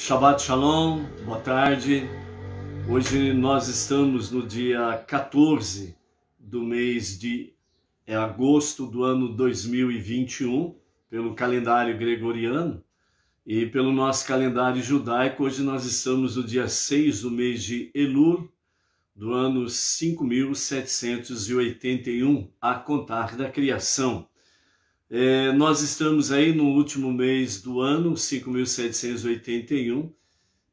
Shabbat Shalom, boa tarde. Hoje nós estamos no dia 14 do mês de é agosto do ano 2021, pelo calendário gregoriano, e pelo nosso calendário judaico, hoje nós estamos no dia 6 do mês de Elul, do ano 5781, a contar da criação. É, nós estamos aí no último mês do ano, 5.781,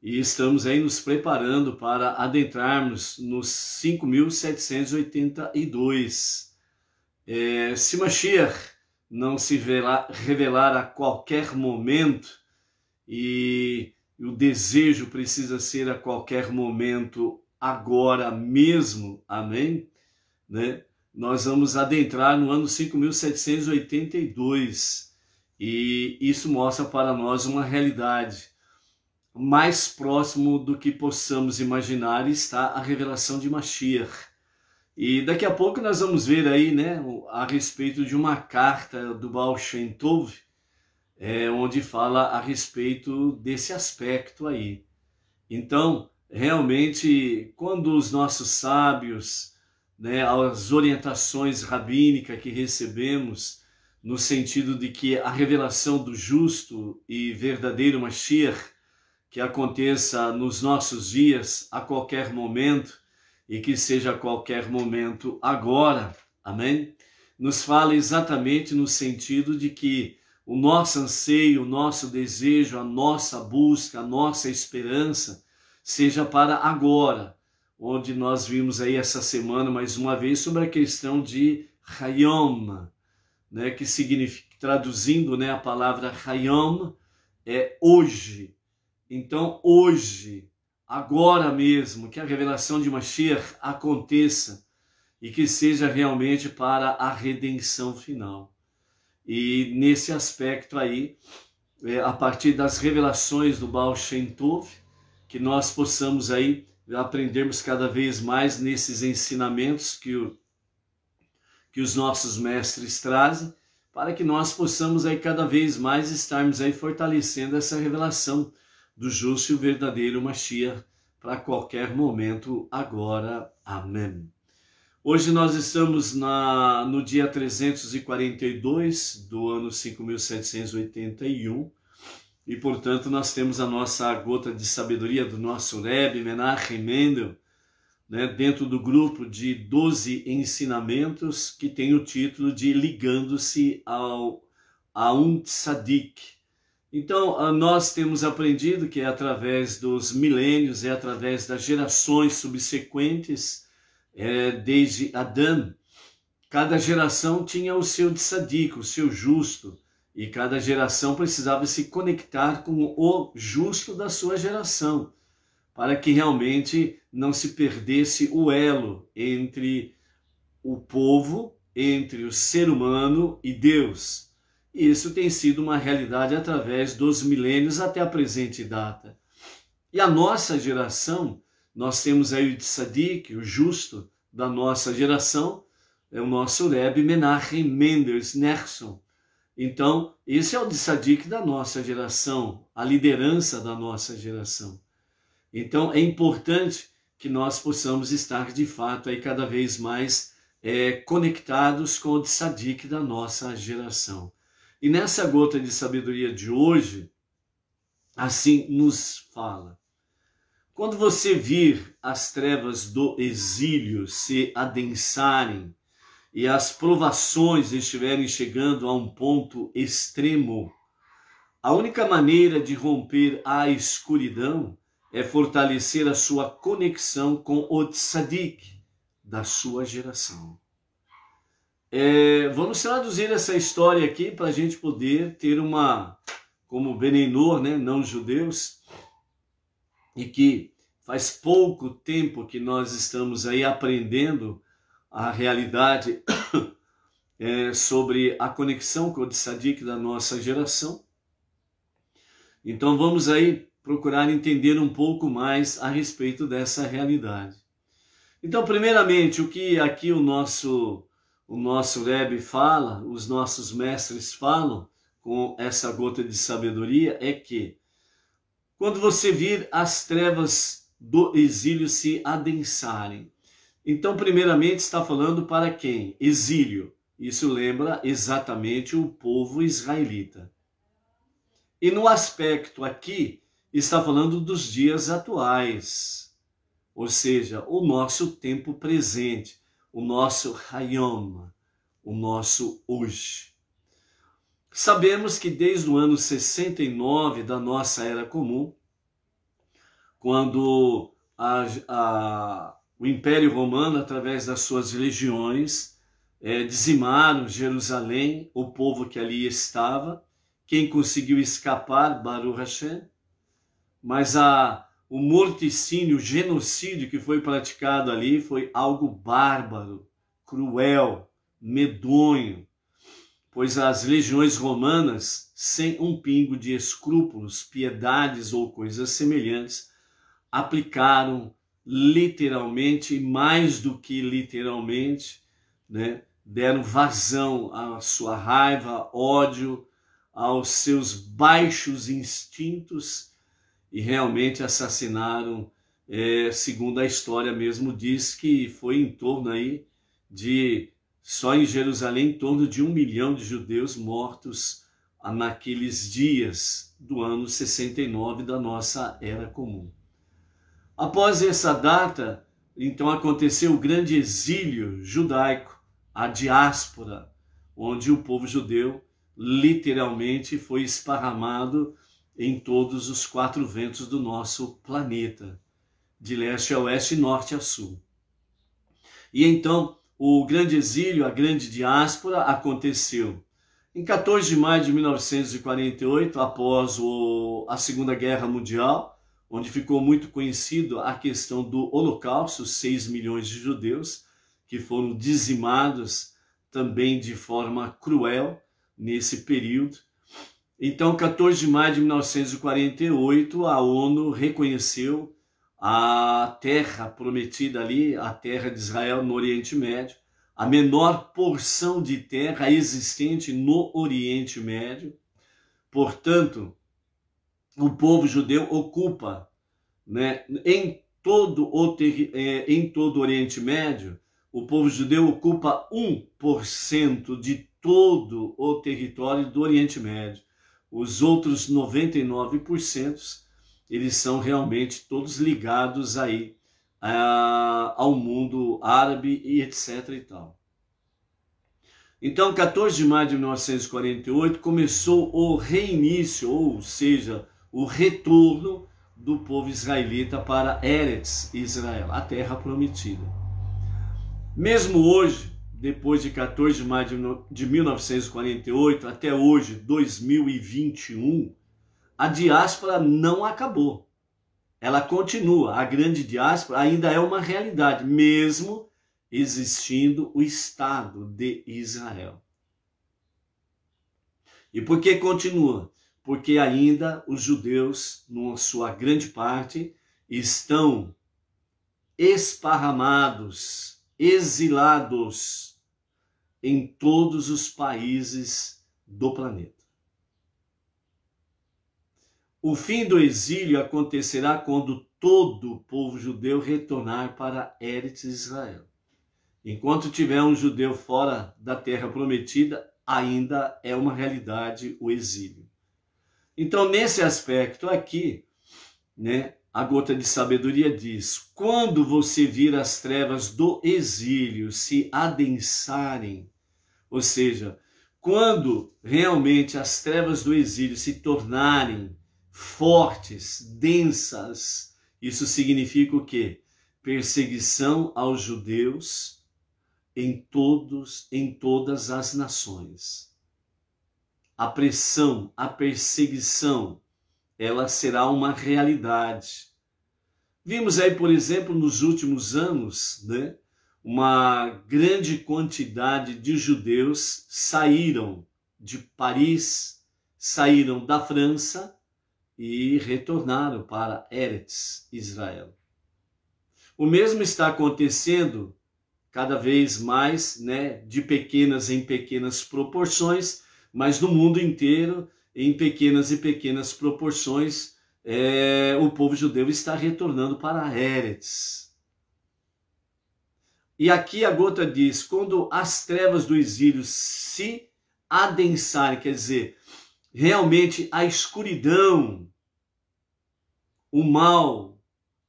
e estamos aí nos preparando para adentrarmos nos 5.782. É, se Mashiach não se revelar a qualquer momento, e o desejo precisa ser a qualquer momento, agora mesmo, amém? Né? nós vamos adentrar no ano 5782 e isso mostra para nós uma realidade mais próximo do que possamos imaginar está a revelação de Mashiach. E daqui a pouco nós vamos ver aí, né, a respeito de uma carta do Baal Shem Tov, é, onde fala a respeito desse aspecto aí. Então, realmente, quando os nossos sábios, né, as orientações rabínicas que recebemos no sentido de que a revelação do justo e verdadeiro Mashiach que aconteça nos nossos dias a qualquer momento e que seja a qualquer momento agora. Amém? Nos fala exatamente no sentido de que o nosso anseio, o nosso desejo, a nossa busca, a nossa esperança seja para agora, onde nós vimos aí essa semana mais uma vez sobre a questão de Hayom, né, que significa, traduzindo né, a palavra Hayom, é hoje. Então, hoje, agora mesmo, que a revelação de Mashiach aconteça e que seja realmente para a redenção final. E nesse aspecto aí, é, a partir das revelações do Baal Shem Tov, que nós possamos aí aprendermos cada vez mais nesses ensinamentos que, o, que os nossos mestres trazem, para que nós possamos aí cada vez mais estarmos aí fortalecendo essa revelação do justo e o verdadeiro Mashiach para qualquer momento agora. Amém. Hoje nós estamos na, no dia 342 do ano 5781 e, portanto, nós temos a nossa gota de sabedoria do nosso Rebbe, Menachem Mendel, né, dentro do grupo de 12 ensinamentos que tem o título de Ligando-se ao a um tzadik. Então, nós temos aprendido que é através dos milênios, é através das gerações subsequentes, é, desde Adão, cada geração tinha o seu tzadik, o seu justo, e cada geração precisava se conectar com o justo da sua geração, para que realmente não se perdesse o elo entre o povo, entre o ser humano e Deus. E isso tem sido uma realidade através dos milênios até a presente data. E a nossa geração, nós temos aí o Tzadik, o justo da nossa geração, é o nosso Rebbe Menachem Mendes Nelson, então, esse é o Dissadik da nossa geração, a liderança da nossa geração. Então, é importante que nós possamos estar, de fato, aí cada vez mais é, conectados com o Dissadik da nossa geração. E nessa gota de sabedoria de hoje, assim nos fala. Quando você vir as trevas do exílio se adensarem e as provações estiverem chegando a um ponto extremo, a única maneira de romper a escuridão é fortalecer a sua conexão com o tzadik da sua geração. É, vamos traduzir essa história aqui para a gente poder ter uma, como Benenor, né, não judeus, e que faz pouco tempo que nós estamos aí aprendendo a realidade é, sobre a conexão com o Tzadik da nossa geração. Então vamos aí procurar entender um pouco mais a respeito dessa realidade. Então, primeiramente, o que aqui o nosso o nosso Rebbe fala, os nossos mestres falam com essa gota de sabedoria é que quando você vir as trevas do exílio se adensarem, então, primeiramente, está falando para quem? Exílio. Isso lembra exatamente o povo israelita. E no aspecto aqui, está falando dos dias atuais, ou seja, o nosso tempo presente, o nosso Hayom, o nosso hoje. Sabemos que desde o ano 69 da nossa era comum, quando a, a o Império Romano, através das suas legiões, é, dizimaram Jerusalém, o povo que ali estava. Quem conseguiu escapar, Baruch Hashem. Mas a, o morticínio, o genocídio que foi praticado ali foi algo bárbaro, cruel, medonho. Pois as legiões romanas, sem um pingo de escrúpulos, piedades ou coisas semelhantes, aplicaram literalmente, mais do que literalmente, né, deram vazão à sua raiva, ódio, aos seus baixos instintos e realmente assassinaram. É, segundo a história mesmo diz que foi em torno aí de só em Jerusalém em torno de um milhão de judeus mortos naqueles dias do ano 69 da nossa era comum. Após essa data, então aconteceu o grande exílio judaico, a diáspora, onde o povo judeu literalmente foi esparramado em todos os quatro ventos do nosso planeta, de leste a oeste e norte a sul. E então, o grande exílio, a grande diáspora aconteceu em 14 de maio de 1948, após o, a Segunda Guerra Mundial, onde ficou muito conhecido a questão do Holocausto, 6 milhões de judeus que foram dizimados também de forma cruel nesse período. Então, 14 de maio de 1948, a ONU reconheceu a terra prometida ali, a terra de Israel no Oriente Médio, a menor porção de terra existente no Oriente Médio. Portanto, o povo judeu ocupa né, em, todo o é, em todo o Oriente Médio, o povo judeu ocupa 1% de todo o território do Oriente Médio. Os outros 99% eles são realmente todos ligados aí a, ao mundo árabe e etc e tal. Então, 14 de maio de 1948 começou o reinício, ou seja, o retorno do povo israelita para Eretz Israel, a terra prometida. Mesmo hoje, depois de 14 de maio de 1948 até hoje, 2021, a diáspora não acabou. Ela continua. A grande diáspora ainda é uma realidade, mesmo existindo o Estado de Israel. E por que continua? porque ainda os judeus, numa sua grande parte, estão esparramados, exilados em todos os países do planeta. O fim do exílio acontecerá quando todo o povo judeu retornar para Eretz Israel. Enquanto tiver um judeu fora da terra prometida, ainda é uma realidade o exílio. Então, nesse aspecto aqui, né, a gota de sabedoria diz: quando você vir as trevas do exílio se adensarem, ou seja, quando realmente as trevas do exílio se tornarem fortes, densas, isso significa o quê? Perseguição aos judeus em todos, em todas as nações a pressão, a perseguição, ela será uma realidade. Vimos aí, por exemplo, nos últimos anos, né, uma grande quantidade de judeus saíram de Paris, saíram da França e retornaram para Eretz, Israel. O mesmo está acontecendo cada vez mais, né, de pequenas em pequenas proporções, mas no mundo inteiro, em pequenas e pequenas proporções, é, o povo judeu está retornando para Eretz. E aqui a gota diz: quando as trevas do exílio se adensarem, quer dizer, realmente a escuridão, o mal,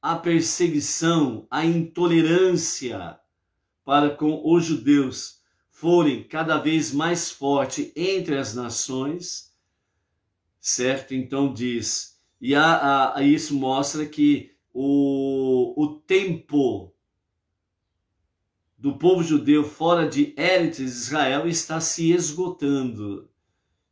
a perseguição, a intolerância para com os judeus forem cada vez mais forte entre as nações, certo? Então diz, e a, a, isso mostra que o, o tempo do povo judeu fora de de Israel está se esgotando.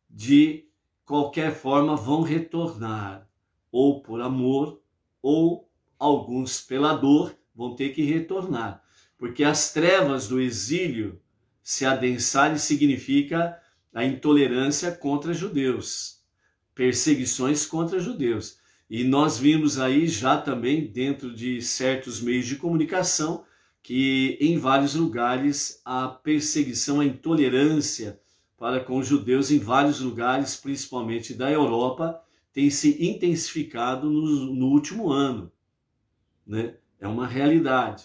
De qualquer forma, vão retornar, ou por amor, ou alguns pela dor, vão ter que retornar. Porque as trevas do exílio se adensar significa a intolerância contra judeus, perseguições contra judeus. E nós vimos aí já também dentro de certos meios de comunicação que em vários lugares a perseguição, a intolerância para com os judeus em vários lugares, principalmente da Europa, tem se intensificado no, no último ano. Né? É uma realidade.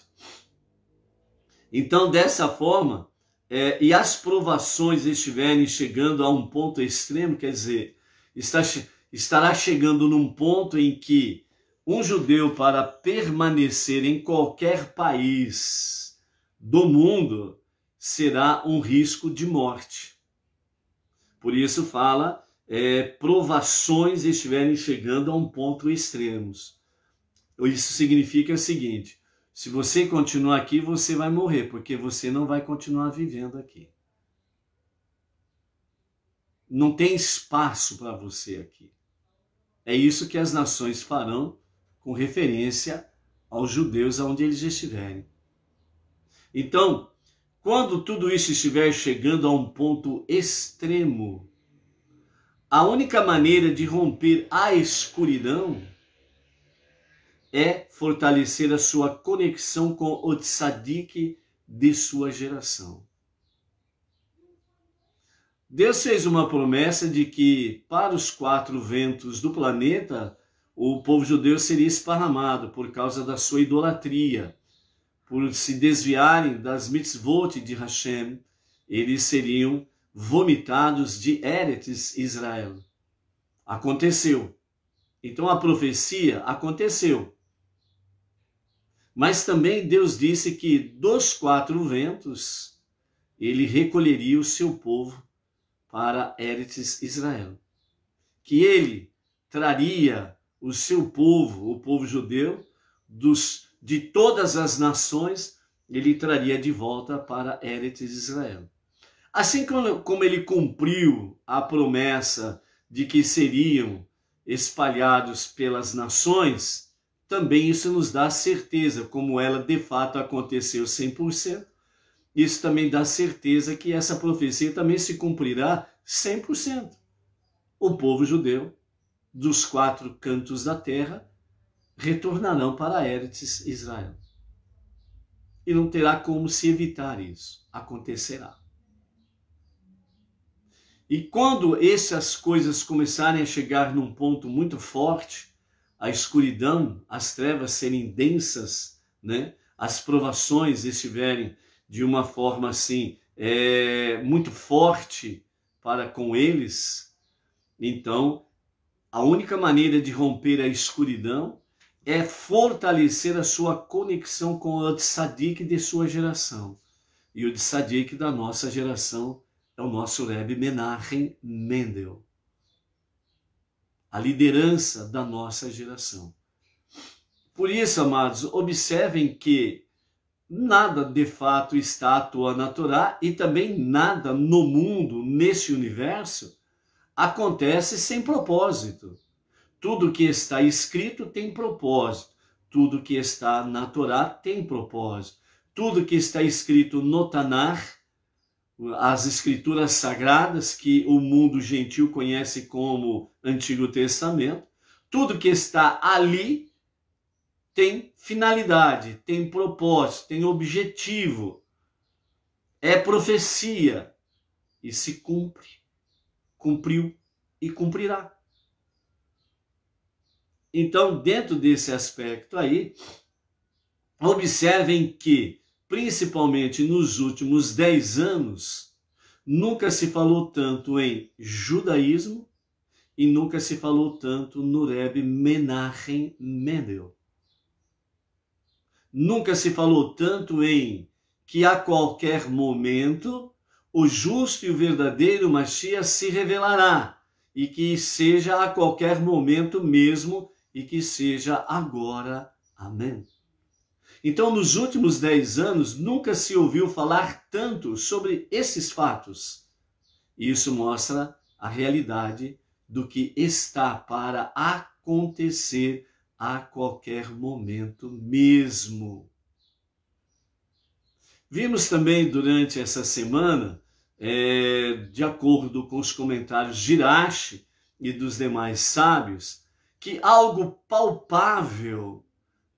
Então, dessa forma, é, e as provações estiverem chegando a um ponto extremo, quer dizer, está, estará chegando num ponto em que um judeu, para permanecer em qualquer país do mundo, será um risco de morte. Por isso, fala, é, provações estiverem chegando a um ponto extremos. Isso significa o seguinte: se você continuar aqui, você vai morrer, porque você não vai continuar vivendo aqui. Não tem espaço para você aqui. É isso que as nações farão com referência aos judeus aonde eles estiverem. Então, quando tudo isso estiver chegando a um ponto extremo, a única maneira de romper a escuridão é fortalecer a sua conexão com o tzadik de sua geração. Deus fez uma promessa de que para os quatro ventos do planeta o povo judeu seria esparramado por causa da sua idolatria, por se desviarem das mitzvot de Hashem, eles seriam vomitados de Eretz Israel. Aconteceu. Então a profecia aconteceu. Mas também Deus disse que dos quatro ventos ele recolheria o seu povo para Eretes Israel. Que ele traria o seu povo, o povo judeu, dos, de todas as nações, ele traria de volta para Eretes Israel. Assim como ele cumpriu a promessa de que seriam espalhados pelas nações, também isso nos dá certeza, como ela de fato aconteceu 100%, isso também dá certeza que essa profecia também se cumprirá 100%. O povo judeu, dos quatro cantos da terra, retornarão para Eretz Israel. E não terá como se evitar isso. Acontecerá. E quando essas coisas começarem a chegar num ponto muito forte, a escuridão, as trevas serem densas, né? as provações estiverem de uma forma assim é, muito forte para com eles, então a única maneira de romper a escuridão é fortalecer a sua conexão com o tzadik de sua geração. E o tzadik da nossa geração é o nosso Rebbe Menachem Mendel a liderança da nossa geração. Por isso, amados, observem que nada de fato está toa na Torá e também nada no mundo, nesse universo, acontece sem propósito. Tudo que está escrito tem propósito. Tudo que está na Torá tem propósito. Tudo que está escrito no Tanar as escrituras sagradas que o mundo gentil conhece como Antigo Testamento, tudo que está ali tem finalidade, tem propósito, tem objetivo. É profecia e se cumpre, cumpriu e cumprirá. Então, dentro desse aspecto aí, observem que principalmente nos últimos dez anos, nunca se falou tanto em judaísmo e nunca se falou tanto no Rebbe Menachem Mendel. Nunca se falou tanto em que a qualquer momento o justo e o verdadeiro Mashiach se revelará e que seja a qualquer momento mesmo e que seja agora. Amém. Então, nos últimos dez anos, nunca se ouviu falar tanto sobre esses fatos. E isso mostra a realidade do que está para acontecer a qualquer momento mesmo. Vimos também durante essa semana, é, de acordo com os comentários de Irache e dos demais sábios, que algo palpável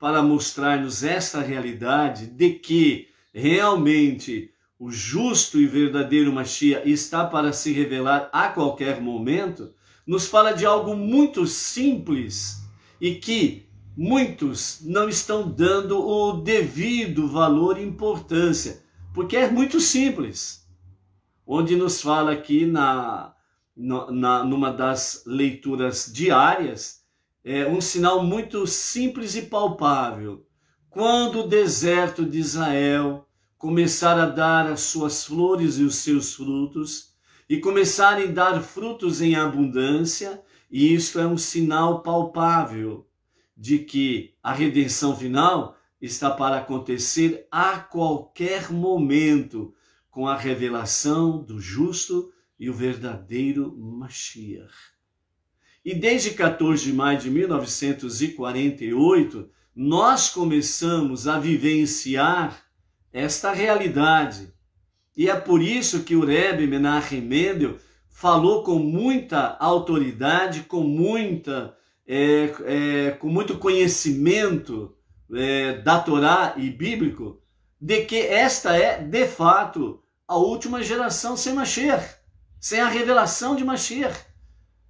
para mostrar-nos esta realidade de que realmente o justo e verdadeiro Mashiach está para se revelar a qualquer momento, nos fala de algo muito simples e que muitos não estão dando o devido valor e importância, porque é muito simples. Onde nos fala aqui na, na numa das leituras diárias, é, um sinal muito simples e palpável. Quando o deserto de Israel começar a dar as suas flores e os seus frutos, e começarem a dar frutos em abundância, e isto é um sinal palpável de que a redenção final está para acontecer a qualquer momento, com a revelação do justo e o verdadeiro Mashiach. E desde 14 de maio de 1948, nós começamos a vivenciar esta realidade. E é por isso que o Rebbe Menachem Mendel falou com muita autoridade, com muita é, é, com muito conhecimento é, da Torá e bíblico, de que esta é, de fato, a última geração sem Mashiach, sem a revelação de Mashiach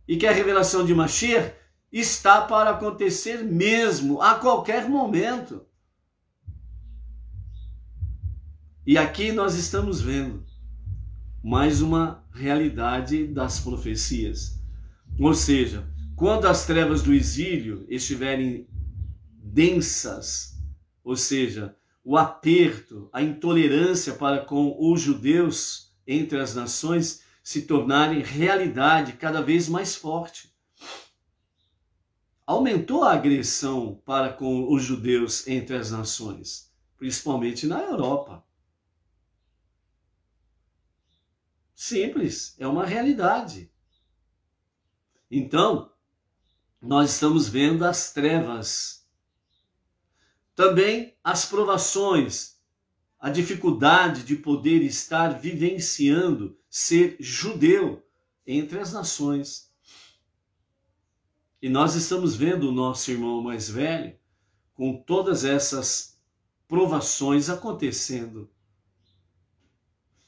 e que a revelação de Mashiach está para acontecer mesmo, a qualquer momento. E aqui nós estamos vendo mais uma realidade das profecias. Ou seja, quando as trevas do exílio estiverem densas, ou seja, o aperto, a intolerância para com os judeus entre as nações se tornarem realidade cada vez mais forte. Aumentou a agressão para com os judeus entre as nações, principalmente na Europa. Simples, é uma realidade. Então, nós estamos vendo as trevas. Também as provações, a dificuldade de poder estar vivenciando ser judeu entre as nações. E nós estamos vendo o nosso irmão mais velho com todas essas provações acontecendo.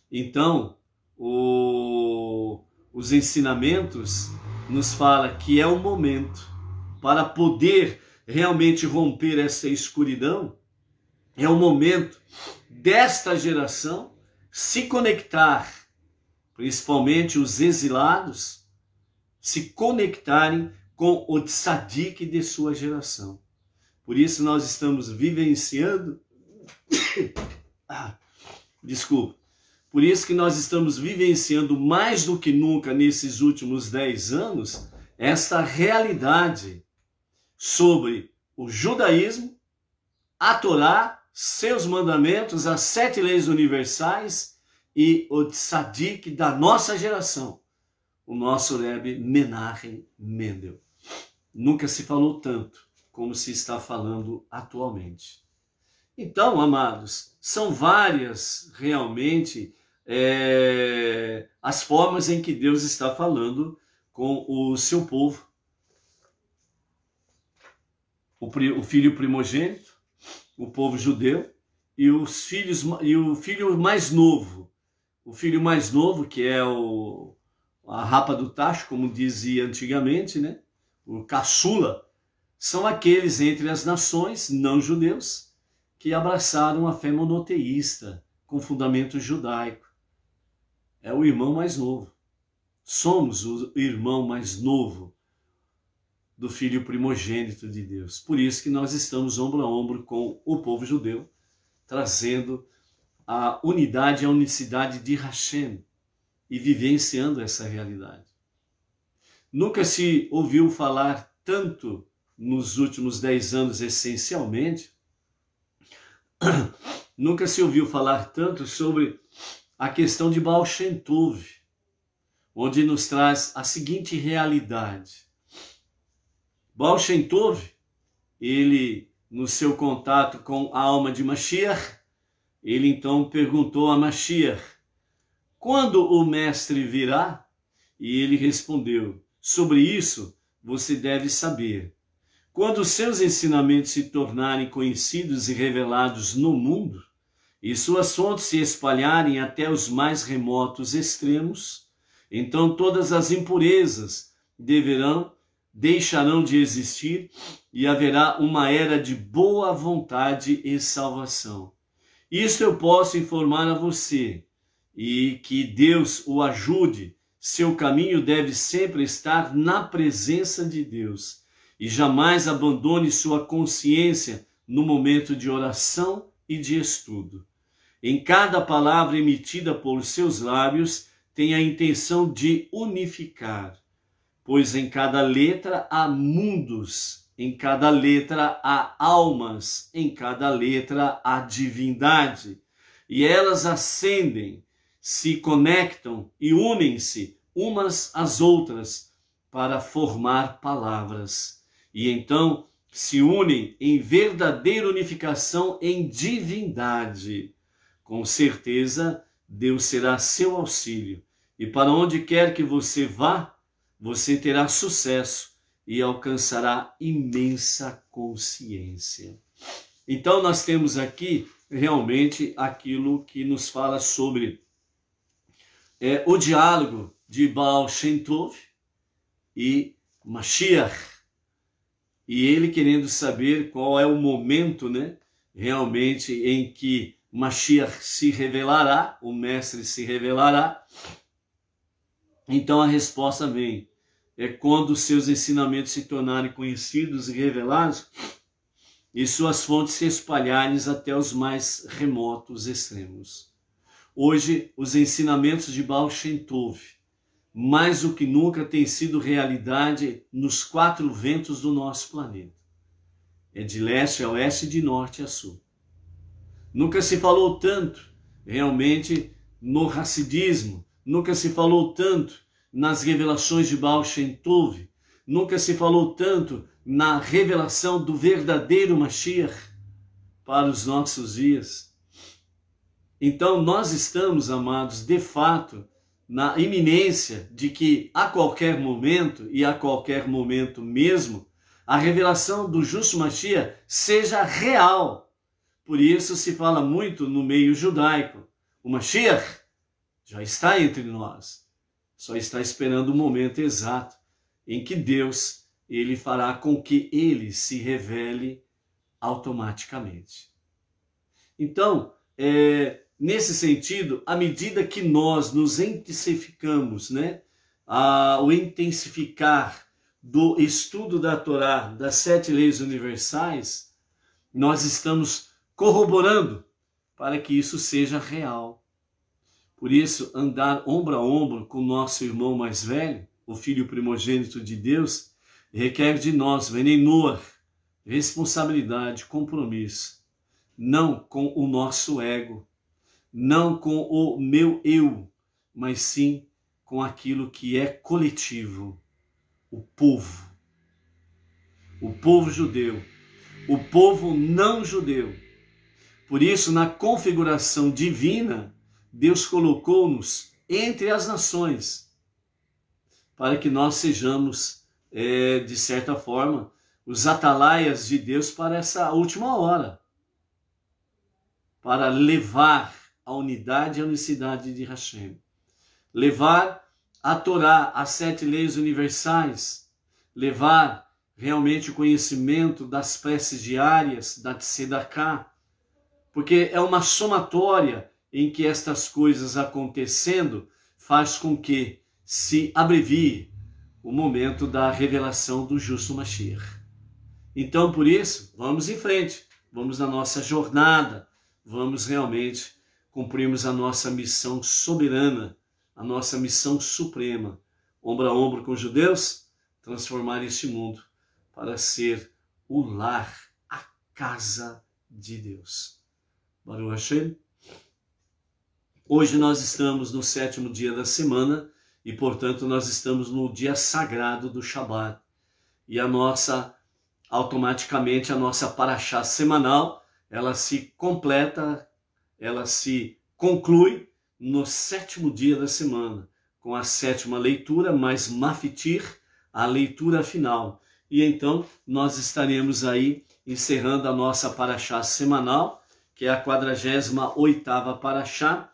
Então, o, os ensinamentos nos fala que é o momento para poder realmente romper essa escuridão, é o momento desta geração se conectar, principalmente os exilados, se conectarem com o tzadik de sua geração. Por isso nós estamos vivenciando ah, desculpa. Por isso que nós estamos vivenciando mais do que nunca nesses últimos dez anos esta realidade sobre o judaísmo, a Torá seus mandamentos, as sete leis universais e o tzadik da nossa geração, o nosso Rebbe Menachem Mendel. Nunca se falou tanto como se está falando atualmente. Então, amados, são várias realmente é, as formas em que Deus está falando com o seu povo. o, o filho primogênito, o povo judeu, e, os filhos, e o filho mais novo, o filho mais novo, que é o, a rapa do tacho, como dizia antigamente, né? o caçula, são aqueles entre as nações não judeus que abraçaram a fé monoteísta com fundamento judaico. É o irmão mais novo. Somos o irmão mais novo do Filho primogênito de Deus. Por isso que nós estamos ombro a ombro com o povo judeu, trazendo a unidade e a unicidade de Hashem e vivenciando essa realidade. Nunca se ouviu falar tanto nos últimos dez anos, essencialmente, nunca se ouviu falar tanto sobre a questão de Baal Shem Tov, onde nos traz a seguinte realidade. Baal Shem Tov, ele, no seu contato com a alma de Mashiach, ele então perguntou a Mashiach, quando o mestre virá? E ele respondeu, sobre isso você deve saber. Quando seus ensinamentos se tornarem conhecidos e revelados no mundo, e suas fontes se espalharem até os mais remotos extremos, então todas as impurezas deverão deixarão de existir e haverá uma era de boa vontade e salvação. Isso eu posso informar a você e que Deus o ajude. Seu caminho deve sempre estar na presença de Deus e jamais abandone sua consciência no momento de oração e de estudo. Em cada palavra emitida por seus lábios, tem a intenção de unificar, pois em cada letra há mundos, em cada letra há almas, em cada letra há divindade. E elas ascendem, se conectam e unem-se umas às outras para formar palavras. E então se unem em verdadeira unificação em divindade. Com certeza, Deus será seu auxílio. E para onde quer que você vá, você terá sucesso e alcançará imensa consciência. Então, nós temos aqui realmente aquilo que nos fala sobre é, o diálogo de Baal Shem Tov e Mashiach. E ele querendo saber qual é o momento, né, realmente em que Mashiach se revelará, o mestre se revelará. Então a resposta vem: é quando seus ensinamentos se tornarem conhecidos e revelados e suas fontes se espalharem até os mais remotos extremos. Hoje, os ensinamentos de Baal Shem Tov, mais do que nunca, têm sido realidade nos quatro ventos do nosso planeta. É de leste a oeste e de norte a sul. Nunca se falou tanto, realmente, no racidismo. Nunca se falou tanto nas revelações de Baal Shem Tov. Nunca se falou tanto na revelação do verdadeiro Mashiach para os nossos dias. Então nós estamos, amados, de fato, na iminência de que a qualquer momento, e a qualquer momento mesmo, a revelação do justo Mashiach seja real. Por isso se fala muito no meio judaico. O Mashiach já está entre nós só está esperando o momento exato em que Deus ele fará com que ele se revele automaticamente. Então, é, nesse sentido, à medida que nós nos intensificamos, né, a, o intensificar do estudo da Torá, das sete leis universais, nós estamos corroborando para que isso seja real por isso, andar ombro a ombro com nosso irmão mais velho, o filho primogênito de Deus, requer de nós, venenor, responsabilidade, compromisso, não com o nosso ego, não com o meu eu, mas sim com aquilo que é coletivo, o povo. O povo judeu, o povo não judeu. Por isso, na configuração divina, Deus colocou-nos entre as nações, para que nós sejamos, é, de certa forma, os atalaias de Deus para essa última hora, para levar a unidade e a unicidade de Hashem, levar a Torá, as sete leis universais, levar realmente o conhecimento das preces diárias, da Tzedakah, porque é uma somatória em que estas coisas acontecendo faz com que se abrevie o momento da revelação do justo Mashiach. Então, por isso, vamos em frente, vamos na nossa jornada, vamos realmente cumprirmos a nossa missão soberana, a nossa missão suprema, ombro a ombro com os judeus, transformar este mundo para ser o lar, a casa de Deus. Baruch Hashem, Hoje nós estamos no sétimo dia da semana e, portanto, nós estamos no dia sagrado do Shabat. E a nossa, automaticamente, a nossa paraxá semanal, ela se completa, ela se conclui no sétimo dia da semana, com a sétima leitura, mais mafitir, a leitura final. E então nós estaremos aí encerrando a nossa paraxá semanal, que é a 48ª paraxá,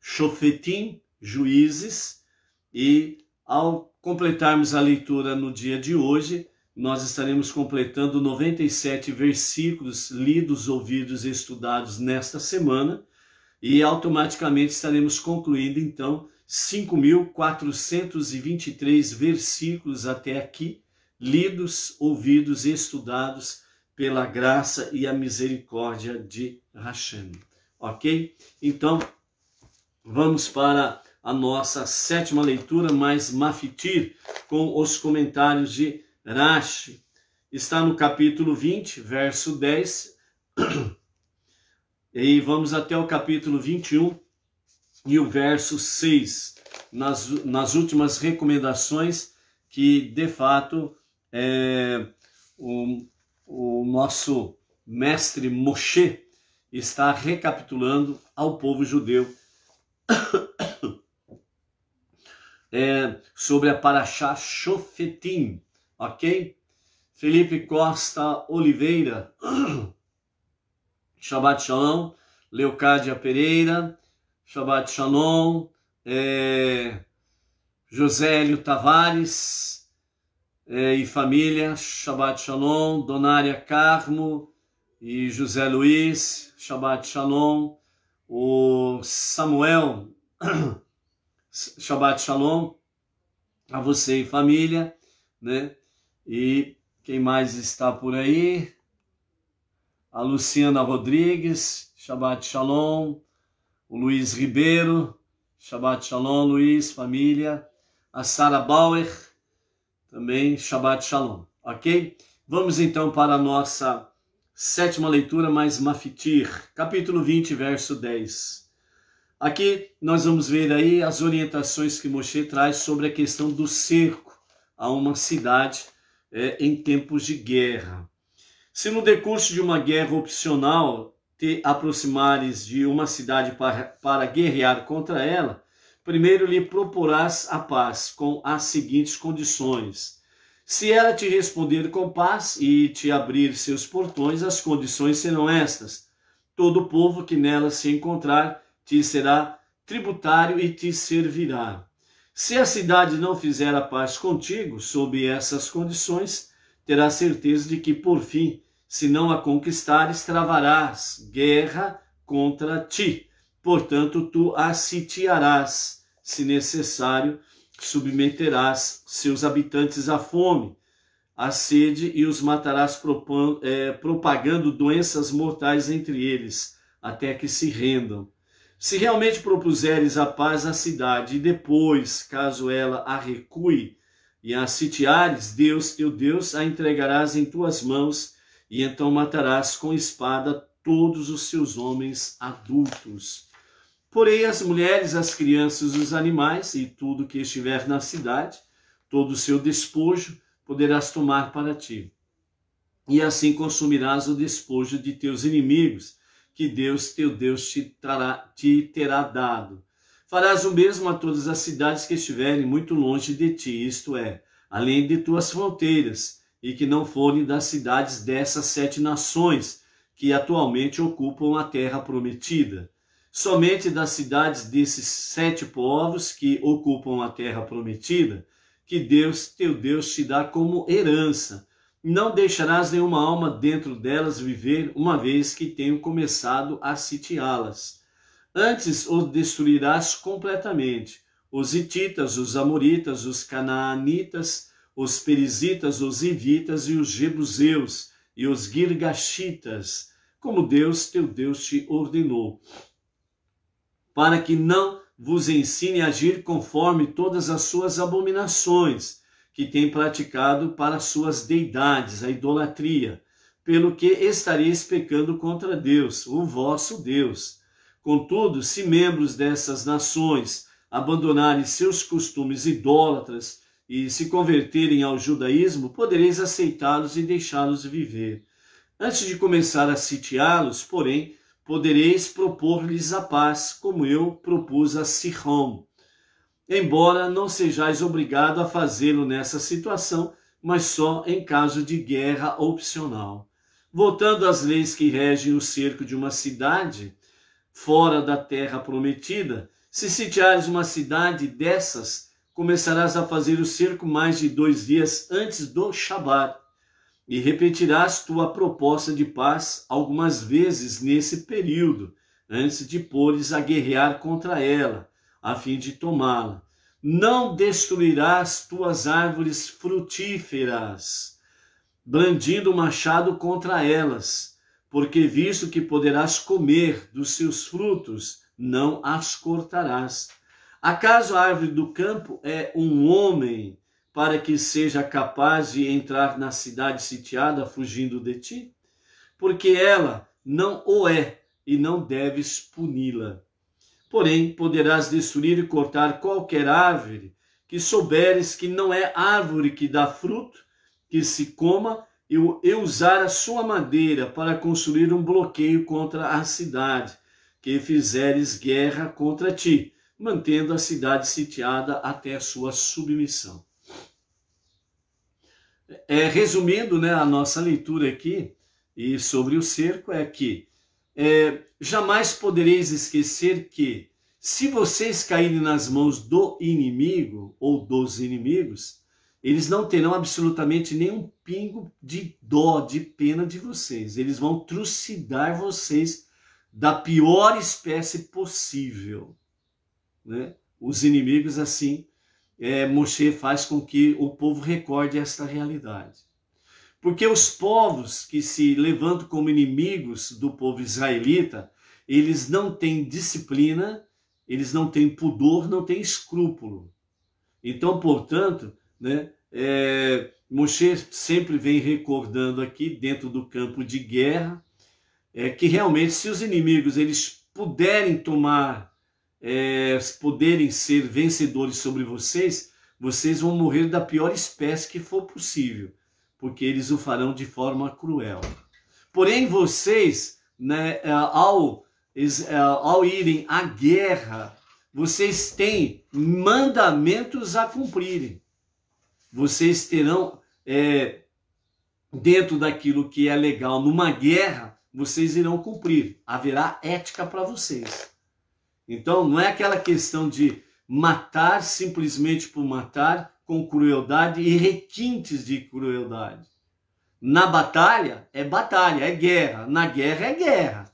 Chofetim, juízes, e ao completarmos a leitura no dia de hoje, nós estaremos completando 97 versículos lidos, ouvidos e estudados nesta semana, e automaticamente estaremos concluindo então 5.423 versículos até aqui, lidos, ouvidos e estudados pela graça e a misericórdia de Hashem. Ok? Então, Vamos para a nossa sétima leitura, mais Mafitir, com os comentários de Rashi. Está no capítulo 20, verso 10, e vamos até o capítulo 21 e o verso 6, nas, nas últimas recomendações que, de fato, é, o, o nosso mestre Moshe está recapitulando ao povo judeu é, sobre a Paraxá Chofetim, ok? Felipe Costa Oliveira, Shabbat Shalom, Leocádia Pereira, Shabbat Shalom, é, Josélio Tavares é, e família, Shabbat Shalom, Donária Carmo e José Luiz, Shabbat Shalom, o Samuel, Shabbat Shalom, a você e família, né? E quem mais está por aí? A Luciana Rodrigues, Shabbat Shalom, o Luiz Ribeiro, Shabbat Shalom, Luiz, família, a Sara Bauer, também Shabbat Shalom, ok? Vamos então para a nossa Sétima leitura, mais Mafitir, capítulo 20, verso 10. Aqui nós vamos ver aí as orientações que Moshe traz sobre a questão do cerco a uma cidade é, em tempos de guerra. Se no decurso de uma guerra opcional te aproximares de uma cidade para, para guerrear contra ela, primeiro lhe proporás a paz com as seguintes condições. Se ela te responder com paz e te abrir seus portões, as condições serão estas: todo o povo que nela se encontrar te será tributário e te servirá. Se a cidade não fizer a paz contigo, sob essas condições, terá certeza de que, por fim, se não a conquistares, travarás guerra contra ti. Portanto, tu a sitiarás, se necessário, submeterás seus habitantes à fome, à sede e os matarás é, propagando doenças mortais entre eles, até que se rendam. Se realmente propuseres a paz à cidade e depois, caso ela a recue e a sitiares, Deus, teu Deus, a entregarás em tuas mãos e então matarás com espada todos os seus homens adultos. Porém, as mulheres, as crianças, os animais e tudo que estiver na cidade, todo o seu despojo, poderás tomar para ti. E assim consumirás o despojo de teus inimigos, que Deus, teu Deus, te, trará, te terá dado. Farás o mesmo a todas as cidades que estiverem muito longe de ti, isto é, além de tuas fronteiras, e que não forem das cidades dessas sete nações que atualmente ocupam a terra prometida somente das cidades desses sete povos que ocupam a terra prometida, que Deus, teu Deus, te dá como herança. Não deixarás nenhuma alma dentro delas viver, uma vez que tenho começado a sitiá-las. Antes os destruirás completamente. Os hititas, os amoritas, os canaanitas, os perizitas, os hivitas e os jebuseus e os girgashitas, como Deus, teu Deus, te ordenou para que não vos ensine a agir conforme todas as suas abominações que tem praticado para suas deidades, a idolatria, pelo que estareis pecando contra Deus, o vosso Deus. Contudo, se membros dessas nações abandonarem seus costumes idólatras e se converterem ao judaísmo, podereis aceitá-los e deixá-los viver. Antes de começar a sitiá-los, porém, podereis propor-lhes a paz, como eu propus a Sihon. Embora não sejais obrigado a fazê-lo nessa situação, mas só em caso de guerra opcional. Voltando às leis que regem o cerco de uma cidade, fora da terra prometida, se sitiares uma cidade dessas, começarás a fazer o cerco mais de dois dias antes do Shabat e repetirás tua proposta de paz algumas vezes nesse período, antes de pôres a guerrear contra ela, a fim de tomá-la. Não destruirás tuas árvores frutíferas, brandindo o machado contra elas, porque visto que poderás comer dos seus frutos, não as cortarás. Acaso a árvore do campo é um homem para que seja capaz de entrar na cidade sitiada fugindo de ti? Porque ela não o é e não deves puni-la. Porém, poderás destruir e cortar qualquer árvore que souberes que não é árvore que dá fruto, que se coma, e usar a sua madeira para construir um bloqueio contra a cidade, que fizeres guerra contra ti, mantendo a cidade sitiada até a sua submissão. É, resumindo né, a nossa leitura aqui e sobre o cerco, é que é, jamais podereis esquecer que, se vocês caírem nas mãos do inimigo ou dos inimigos, eles não terão absolutamente nenhum pingo de dó, de pena de vocês. Eles vão trucidar vocês da pior espécie possível. Né? Os inimigos, assim, é, Moshe faz com que o povo recorde esta realidade. Porque os povos que se levantam como inimigos do povo israelita, eles não têm disciplina, eles não têm pudor, não têm escrúpulo. Então, portanto, né, é, Moshe sempre vem recordando aqui, dentro do campo de guerra, é, que realmente se os inimigos eles puderem tomar é, poderem ser vencedores sobre vocês, vocês vão morrer da pior espécie que for possível, porque eles o farão de forma cruel. Porém, vocês, né, é, ao, é, ao irem à guerra, vocês têm mandamentos a cumprirem. Vocês terão, é, dentro daquilo que é legal numa guerra, vocês irão cumprir. Haverá ética para vocês. Então, não é aquela questão de matar simplesmente por matar, com crueldade e requintes de crueldade. Na batalha é batalha, é guerra. Na guerra é guerra.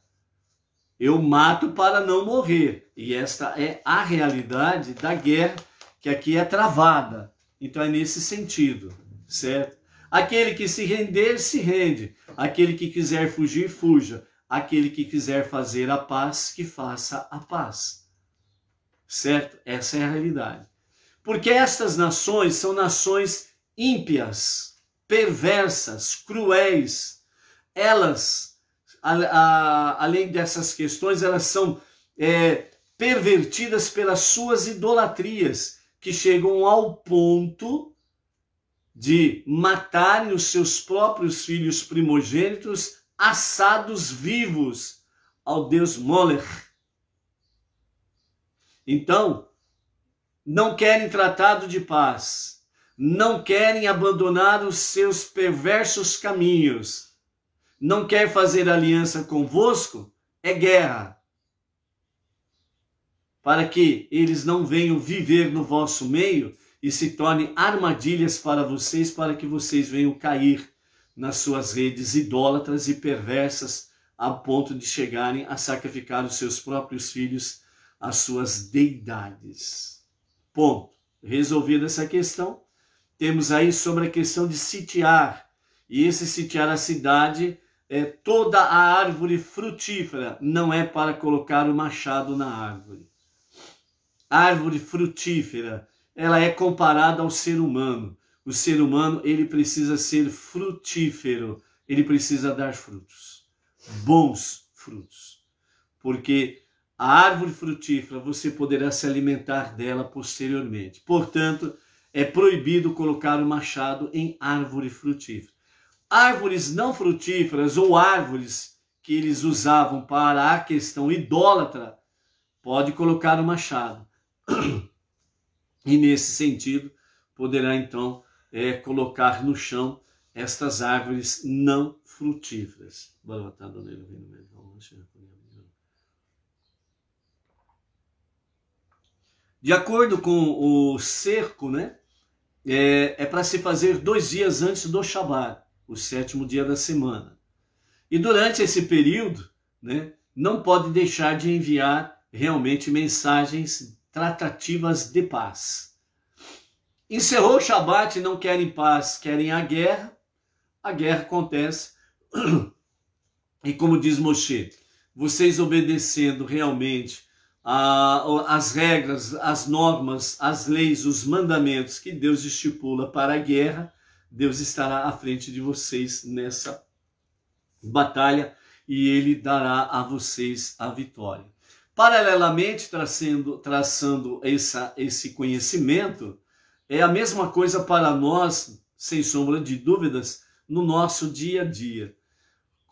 Eu mato para não morrer. E esta é a realidade da guerra que aqui é travada. Então é nesse sentido, certo? Aquele que se render, se rende. Aquele que quiser fugir, fuja aquele que quiser fazer a paz, que faça a paz. Certo? Essa é a realidade. Porque estas nações são nações ímpias, perversas, cruéis. Elas, a, a, além dessas questões, elas são é, pervertidas pelas suas idolatrias, que chegam ao ponto de matarem os seus próprios filhos primogênitos assados vivos ao deus Moller. Então, não querem tratado de paz, não querem abandonar os seus perversos caminhos, não quer fazer aliança convosco, é guerra. Para que eles não venham viver no vosso meio e se tornem armadilhas para vocês, para que vocês venham cair nas suas redes idólatras e perversas, a ponto de chegarem a sacrificar os seus próprios filhos às suas deidades. Ponto. Resolvida essa questão, temos aí sobre a questão de sitiar, e esse sitiar a cidade é toda a árvore frutífera, não é para colocar o machado na árvore. A árvore frutífera, ela é comparada ao ser humano. O ser humano, ele precisa ser frutífero, ele precisa dar frutos, bons frutos. Porque a árvore frutífera, você poderá se alimentar dela posteriormente. Portanto, é proibido colocar o machado em árvore frutífera. Árvores não frutíferas ou árvores que eles usavam para a questão idólatra, pode colocar o machado. E nesse sentido, poderá então é colocar no chão estas árvores não frutíferas. Tá, de acordo com o cerco, né, é, é para se fazer dois dias antes do Shabat, o sétimo dia da semana. E durante esse período, né, não pode deixar de enviar realmente mensagens tratativas de paz. Encerrou o Shabat, não querem paz, querem a guerra. A guerra acontece. E como diz Moshe, vocês obedecendo realmente as regras, as normas, as leis, os mandamentos que Deus estipula para a guerra, Deus estará à frente de vocês nessa batalha e ele dará a vocês a vitória. Paralelamente, traçando, traçando essa, esse conhecimento, é a mesma coisa para nós, sem sombra de dúvidas, no nosso dia a dia.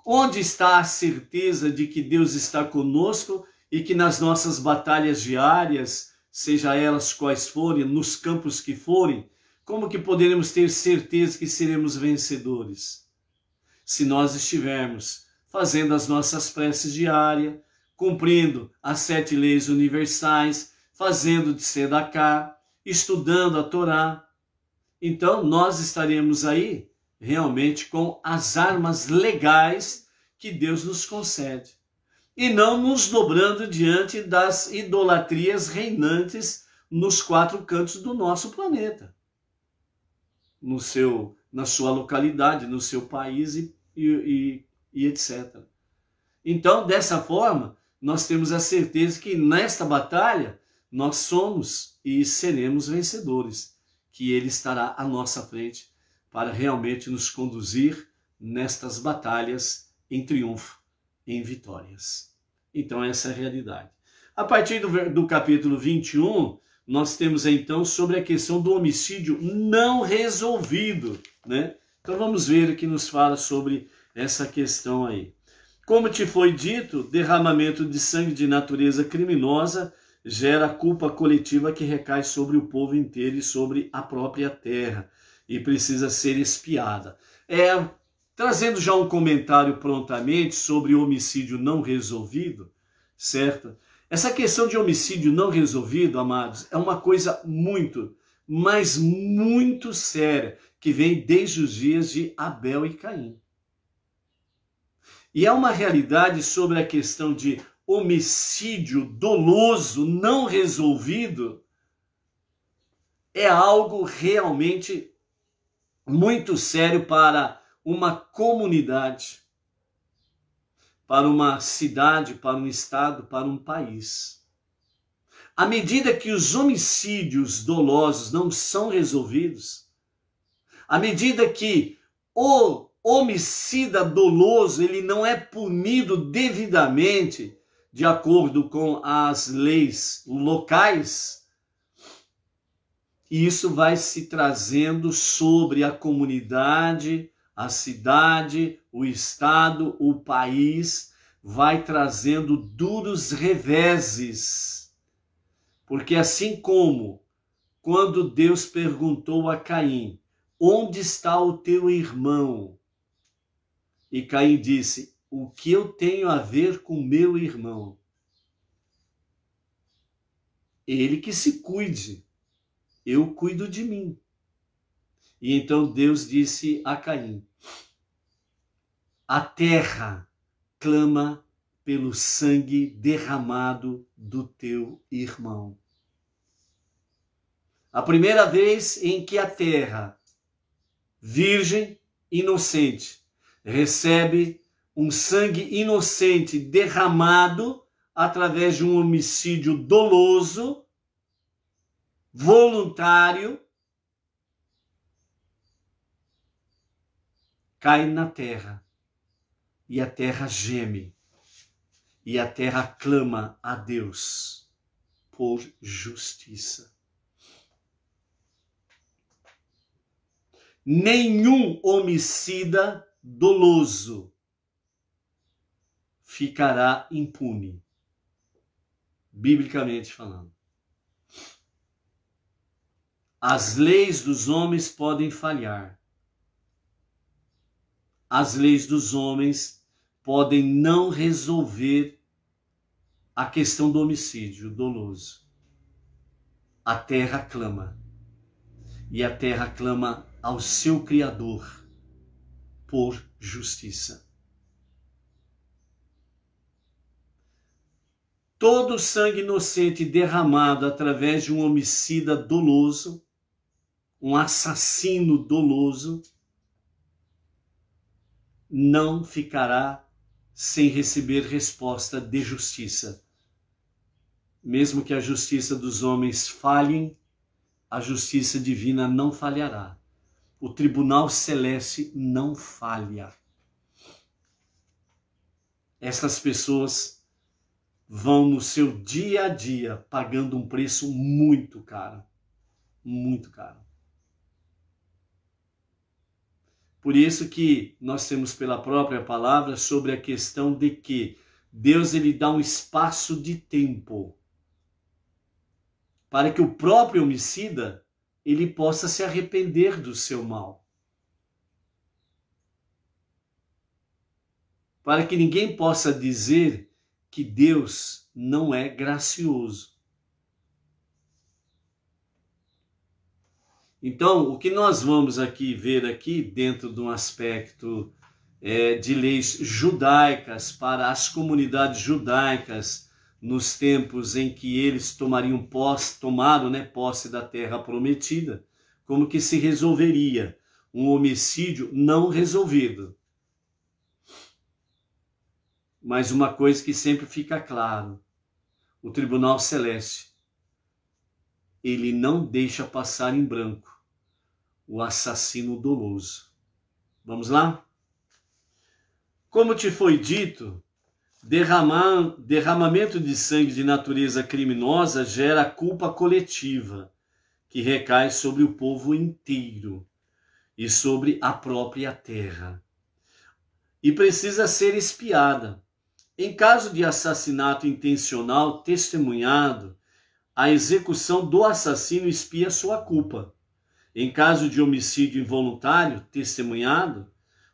Onde está a certeza de que Deus está conosco e que nas nossas batalhas diárias, seja elas quais forem, nos campos que forem, como que poderemos ter certeza que seremos vencedores? Se nós estivermos fazendo as nossas preces diárias, cumprindo as sete leis universais, fazendo de sedacá, estudando a Torá. Então, nós estaremos aí realmente com as armas legais que Deus nos concede. E não nos dobrando diante das idolatrias reinantes nos quatro cantos do nosso planeta. No seu, na sua localidade, no seu país e, e, e etc. Então, dessa forma, nós temos a certeza que nesta batalha nós somos e seremos vencedores, que Ele estará à nossa frente para realmente nos conduzir nestas batalhas em triunfo, em vitórias. Então, essa é a realidade. A partir do, do capítulo 21, nós temos então sobre a questão do homicídio não resolvido, né? Então vamos ver o que nos fala sobre essa questão aí. Como te foi dito, derramamento de sangue de natureza criminosa gera culpa coletiva que recai sobre o povo inteiro e sobre a própria terra e precisa ser espiada. É, trazendo já um comentário prontamente sobre homicídio não resolvido, certo? Essa questão de homicídio não resolvido, amados, é uma coisa muito, mas muito séria, que vem desde os dias de Abel e Caim. E é uma realidade sobre a questão de homicídio doloso não resolvido é algo realmente muito sério para uma comunidade, para uma cidade, para um estado, para um país. À medida que os homicídios dolosos não são resolvidos, à medida que o homicida doloso ele não é punido devidamente, de acordo com as leis locais, e isso vai se trazendo sobre a comunidade, a cidade, o estado, o país, vai trazendo duros reveses. Porque assim como quando Deus perguntou a Caim: Onde está o teu irmão? E Caim disse: o que eu tenho a ver com meu irmão? Ele que se cuide, eu cuido de mim. E então Deus disse a Caim: A terra clama pelo sangue derramado do teu irmão. A primeira vez em que a terra, virgem, inocente, recebe um sangue inocente derramado através de um homicídio doloso, voluntário, cai na terra e a terra geme e a terra clama a Deus por justiça. Nenhum homicida doloso ficará impune, biblicamente falando. As leis dos homens podem falhar. As leis dos homens podem não resolver a questão do homicídio doloso. A terra clama. E a terra clama ao seu Criador por justiça. todo o sangue inocente derramado através de um homicida doloso, um assassino doloso, não ficará sem receber resposta de justiça. Mesmo que a justiça dos homens falhem, a justiça divina não falhará. O tribunal celeste não falha. Essas pessoas vão no seu dia a dia pagando um preço muito caro. Muito caro. Por isso que nós temos pela própria palavra sobre a questão de que Deus ele dá um espaço de tempo para que o próprio homicida ele possa se arrepender do seu mal. Para que ninguém possa dizer que Deus não é gracioso. Então, o que nós vamos aqui ver aqui dentro de um aspecto é, de leis judaicas para as comunidades judaicas nos tempos em que eles tomariam posse, tomaram né, posse da terra prometida, como que se resolveria um homicídio não resolvido? Mas uma coisa que sempre fica claro: o Tribunal Celeste ele não deixa passar em branco o assassino doloso. Vamos lá? Como te foi dito, derramar, derramamento de sangue de natureza criminosa gera culpa coletiva, que recai sobre o povo inteiro e sobre a própria terra. E precisa ser espiada. Em caso de assassinato intencional testemunhado, a execução do assassino expia sua culpa. Em caso de homicídio involuntário testemunhado,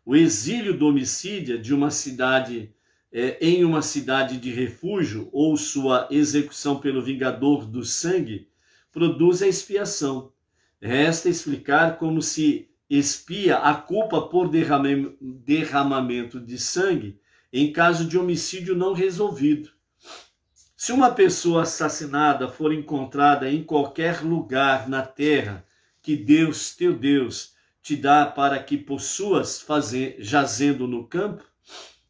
o exílio do homicídio é de uma cidade é, em uma cidade de refúgio ou sua execução pelo vingador do sangue produz a expiação. Resta explicar como se expia a culpa por derramamento de sangue em caso de homicídio não resolvido. Se uma pessoa assassinada for encontrada em qualquer lugar na terra que Deus, teu Deus, te dá para que possuas fazer, jazendo no campo,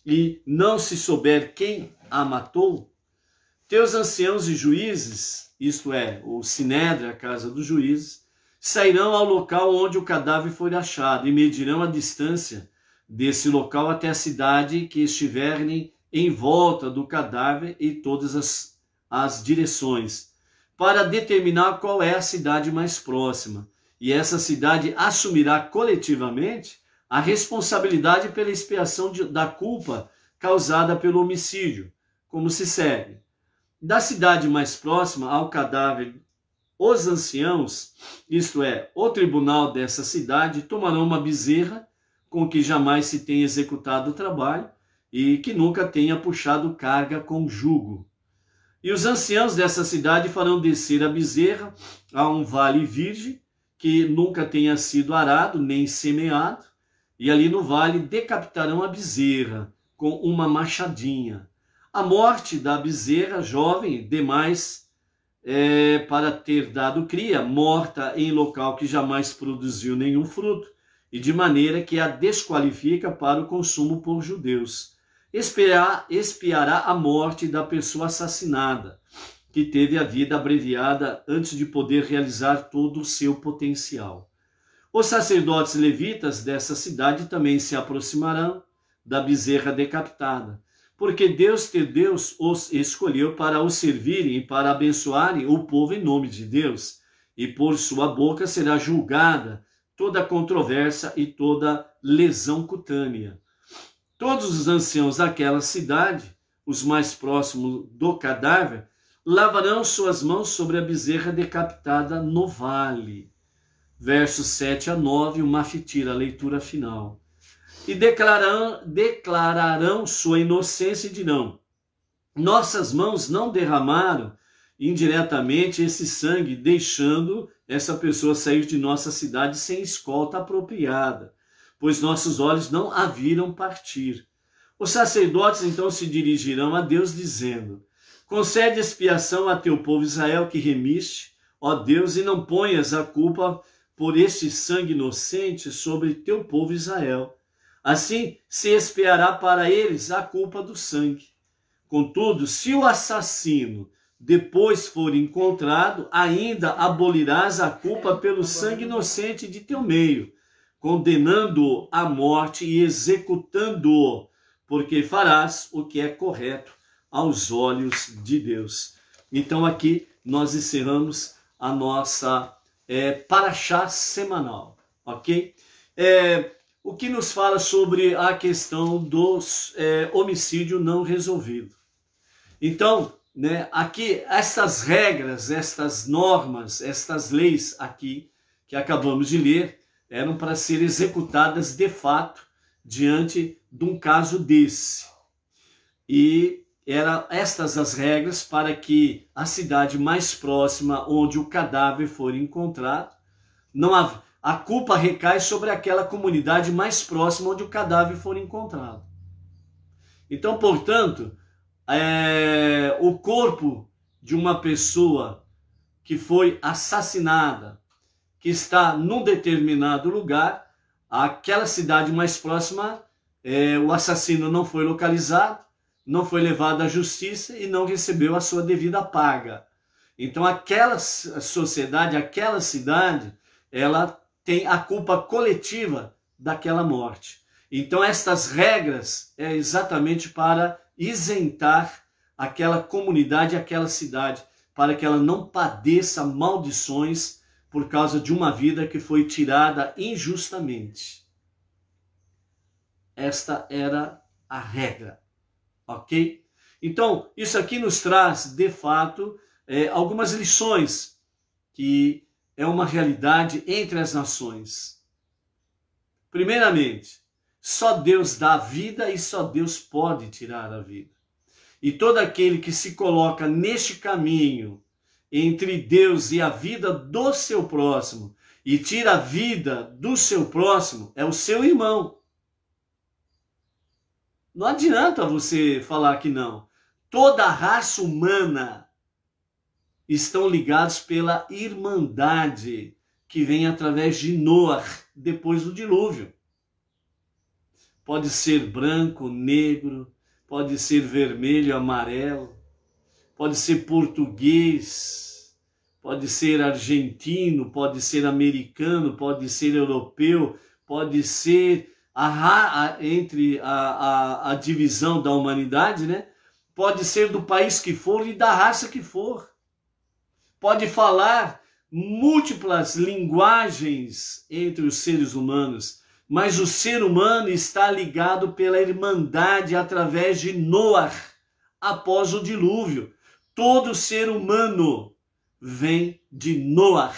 e não se souber quem a matou, teus anciãos e juízes, isto é, o sinédrio, a casa dos juízes, sairão ao local onde o cadáver foi achado e medirão a distância desse local até a cidade que estiverem em volta do cadáver e todas as, as direções, para determinar qual é a cidade mais próxima. E essa cidade assumirá coletivamente a responsabilidade pela expiação de, da culpa causada pelo homicídio, como se segue. Da cidade mais próxima ao cadáver, os anciãos, isto é, o tribunal dessa cidade, tomarão uma bezerra com que jamais se tenha executado o trabalho e que nunca tenha puxado carga com jugo. E os anciãos dessa cidade farão descer a bezerra a um vale virgem, que nunca tenha sido arado nem semeado, e ali no vale decapitarão a bezerra com uma machadinha. A morte da bezerra jovem, demais é, para ter dado cria, morta em local que jamais produziu nenhum fruto, e de maneira que a desqualifica para o consumo por judeus. Expiará, expiará a morte da pessoa assassinada, que teve a vida abreviada antes de poder realizar todo o seu potencial. Os sacerdotes levitas dessa cidade também se aproximarão da bezerra decapitada, porque Deus, te Deus, os escolheu para os servirem e para abençoarem o povo em nome de Deus, e por sua boca será julgada toda controvérsia e toda lesão cutânea. Todos os anciãos daquela cidade, os mais próximos do cadáver, lavarão suas mãos sobre a bezerra decapitada no vale. Versos 7 a 9, uma fitira, a leitura final. E declararão sua inocência e dirão: Nossas mãos não derramaram indiretamente esse sangue, deixando essa pessoa saiu de nossa cidade sem escolta apropriada, pois nossos olhos não a viram partir. Os sacerdotes então se dirigirão a Deus, dizendo: Concede expiação a teu povo Israel que remiste, ó Deus, e não ponhas a culpa por este sangue inocente sobre teu povo Israel. Assim se expiará para eles a culpa do sangue. Contudo, se o assassino depois for encontrado, ainda abolirás a culpa pelo sangue inocente de teu meio, condenando-o à morte e executando-o, porque farás o que é correto aos olhos de Deus. Então aqui nós encerramos a nossa é, paraxá semanal, ok? É, o que nos fala sobre a questão do é, homicídio não resolvido. Então, né, aqui estas regras, estas normas, estas leis aqui que acabamos de ler eram para ser executadas de fato diante de um caso desse. E eram estas as regras para que a cidade mais próxima onde o cadáver for encontrado não a culpa recai sobre aquela comunidade mais próxima onde o cadáver for encontrado. Então, portanto, é, o corpo de uma pessoa que foi assassinada, que está num determinado lugar, aquela cidade mais próxima, é, o assassino não foi localizado, não foi levado à justiça e não recebeu a sua devida paga. Então aquela sociedade, aquela cidade, ela tem a culpa coletiva daquela morte. Então estas regras é exatamente para isentar aquela comunidade, aquela cidade, para que ela não padeça maldições por causa de uma vida que foi tirada injustamente. Esta era a regra, ok? Então, isso aqui nos traz, de fato, é, algumas lições que é uma realidade entre as nações. Primeiramente, só Deus dá vida e só Deus pode tirar a vida. E todo aquele que se coloca neste caminho entre Deus e a vida do seu próximo e tira a vida do seu próximo é o seu irmão. Não adianta você falar que não. Toda a raça humana estão ligados pela irmandade que vem através de Noar depois do dilúvio. Pode ser branco, negro, pode ser vermelho, amarelo, pode ser português, pode ser argentino, pode ser americano, pode ser europeu, pode ser a, a, entre a, a, a divisão da humanidade, né? Pode ser do país que for e da raça que for. Pode falar múltiplas linguagens entre os seres humanos mas o ser humano está ligado pela irmandade através de Noar, após o dilúvio. Todo ser humano vem de Noar.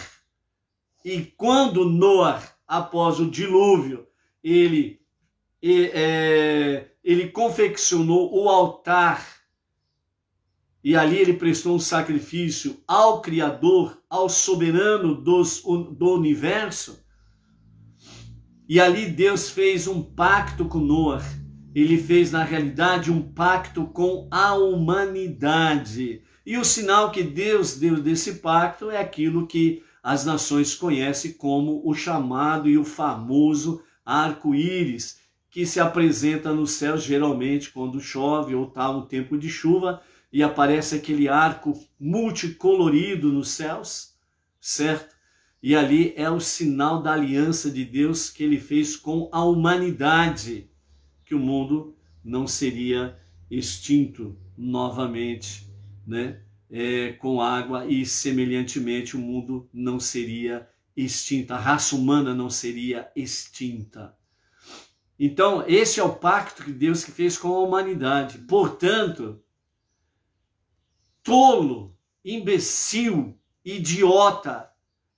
E quando Noar, após o dilúvio, ele, é, ele confeccionou o altar e ali ele prestou um sacrifício ao Criador, ao soberano dos, do universo, e ali Deus fez um pacto com Noé. Ele fez, na realidade, um pacto com a humanidade. E o sinal que Deus deu desse pacto é aquilo que as nações conhecem como o chamado e o famoso arco-íris, que se apresenta no céu geralmente quando chove ou está um tempo de chuva e aparece aquele arco multicolorido nos céus, certo? E ali é o sinal da aliança de Deus que ele fez com a humanidade, que o mundo não seria extinto novamente, né? É, com água e semelhantemente o mundo não seria extinta, a raça humana não seria extinta. Então, esse é o pacto que Deus que fez com a humanidade. Portanto, tolo, imbecil, idiota,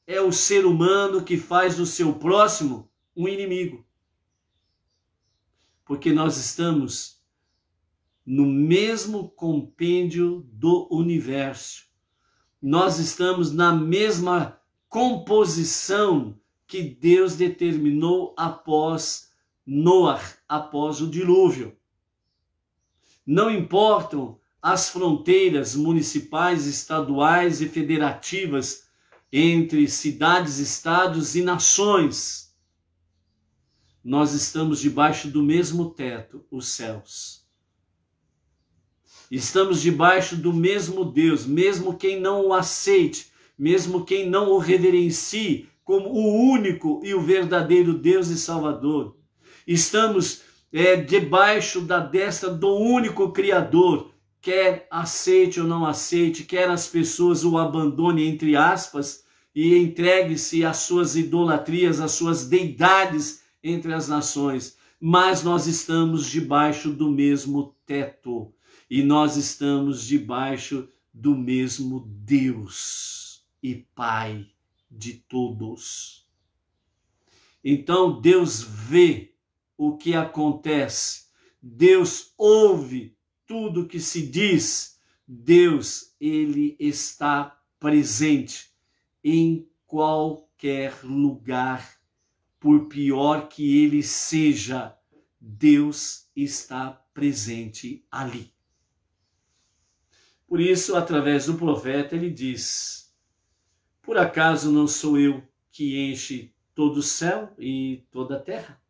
é o ser humano que faz do seu próximo um inimigo. Porque nós estamos no mesmo compêndio do universo. Nós estamos na mesma composição que Deus determinou após Noar, após o dilúvio. Não importam as fronteiras municipais, estaduais e federativas entre cidades, estados e nações. Nós estamos debaixo do mesmo teto, os céus. Estamos debaixo do mesmo Deus, mesmo quem não o aceite, mesmo quem não o reverencie como o único e o verdadeiro Deus e Salvador. Estamos é, debaixo da destra do único Criador, quer aceite ou não aceite, quer as pessoas o abandone, entre aspas, e entregue-se às suas idolatrias, às suas deidades entre as nações. Mas nós estamos debaixo do mesmo teto e nós estamos debaixo do mesmo Deus e Pai de todos. Então Deus vê o que acontece, Deus ouve tudo que se diz, Deus, ele está presente em qualquer lugar, por pior que ele seja, Deus está presente ali. Por isso, através do profeta, ele diz: Por acaso não sou eu que enche todo o céu e toda a terra?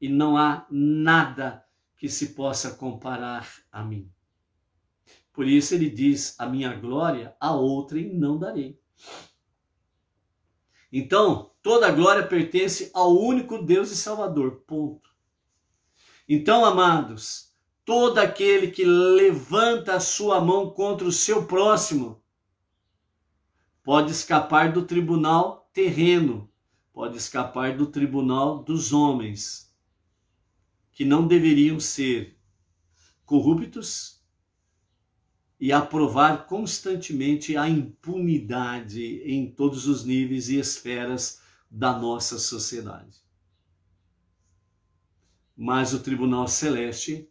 E não há nada que se possa comparar a mim. Por isso ele diz: A minha glória a outrem não darei. Então, toda a glória pertence ao único Deus e Salvador. Ponto. Então, amados, todo aquele que levanta a sua mão contra o seu próximo pode escapar do tribunal terreno, pode escapar do tribunal dos homens que não deveriam ser corruptos e aprovar constantemente a impunidade em todos os níveis e esferas da nossa sociedade. Mas o Tribunal Celeste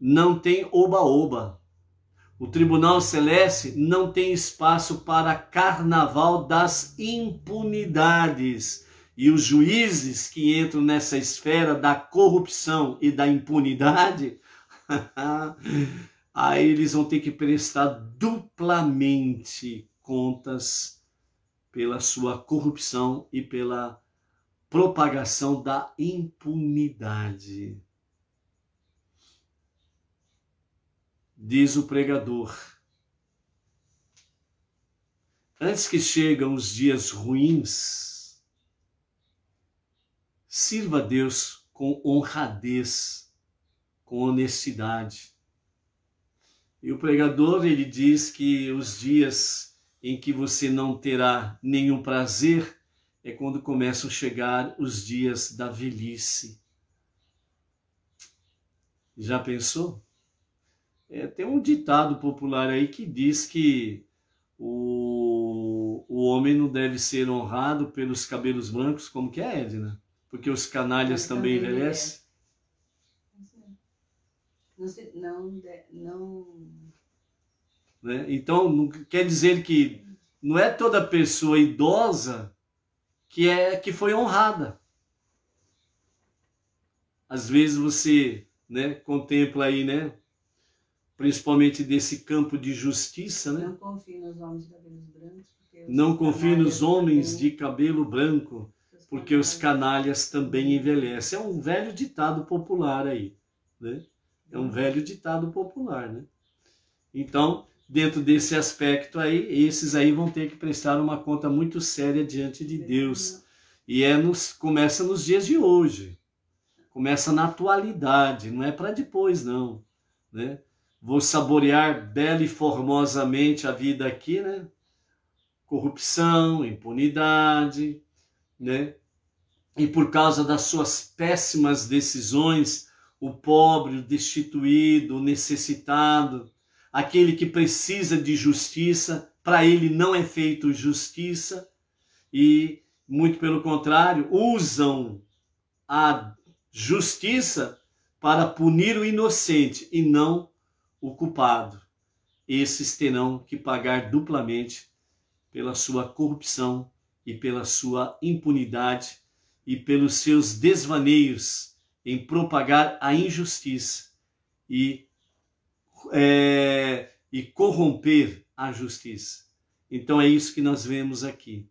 não tem oba-oba. O Tribunal Celeste não tem espaço para carnaval das impunidades e os juízes que entram nessa esfera da corrupção e da impunidade, aí eles vão ter que prestar duplamente contas pela sua corrupção e pela propagação da impunidade. Diz o pregador. Antes que chegam os dias ruins, Sirva a Deus com honradez, com honestidade. E o pregador ele diz que os dias em que você não terá nenhum prazer é quando começam a chegar os dias da velhice. Já pensou? É, tem um ditado popular aí que diz que o, o homem não deve ser honrado pelos cabelos brancos, como que é, Edna? Porque os canalhas também, também envelhecem. É. Não, não, né? Então, não, quer dizer que não é toda pessoa idosa que é que foi honrada. Às vezes você, né, contempla aí, né, principalmente desse campo de justiça, né? Não confie nos homens de cabelos brancos. Não confie nos homens de cabelo branco, porque os canalhas também envelhecem. É um velho ditado popular aí, né? É um velho ditado popular, né? Então, dentro desse aspecto aí, esses aí vão ter que prestar uma conta muito séria diante de Deus. E é nos, começa nos dias de hoje. Começa na atualidade, não é para depois não, né? Vou saborear bela e formosamente a vida aqui, né? Corrupção, impunidade, né? e por causa das suas péssimas decisões, o pobre, o destituído, o necessitado, aquele que precisa de justiça, para ele não é feito justiça e muito pelo contrário, usam a justiça para punir o inocente e não o culpado. Esses terão que pagar duplamente pela sua corrupção e pela sua impunidade e pelos seus desvaneios em propagar a injustiça e, é, e corromper a justiça. Então é isso que nós vemos aqui.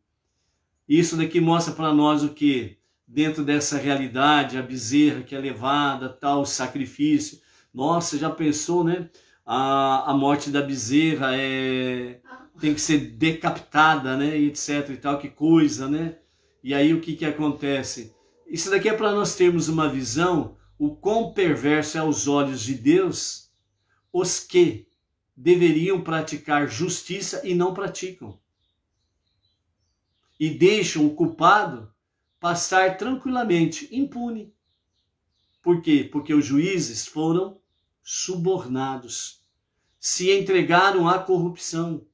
Isso daqui mostra para nós o que? Dentro dessa realidade, a bezerra que é levada, tal sacrifício. Nossa, já pensou, né? A, a morte da bezerra é, ah. tem que ser decapitada, né? E etc e tal, que coisa, né? E aí o que, que acontece? Isso daqui é para nós termos uma visão o quão perverso é aos olhos de Deus os que deveriam praticar justiça e não praticam. E deixam o culpado passar tranquilamente, impune. Por quê? Porque os juízes foram subornados, se entregaram à corrupção.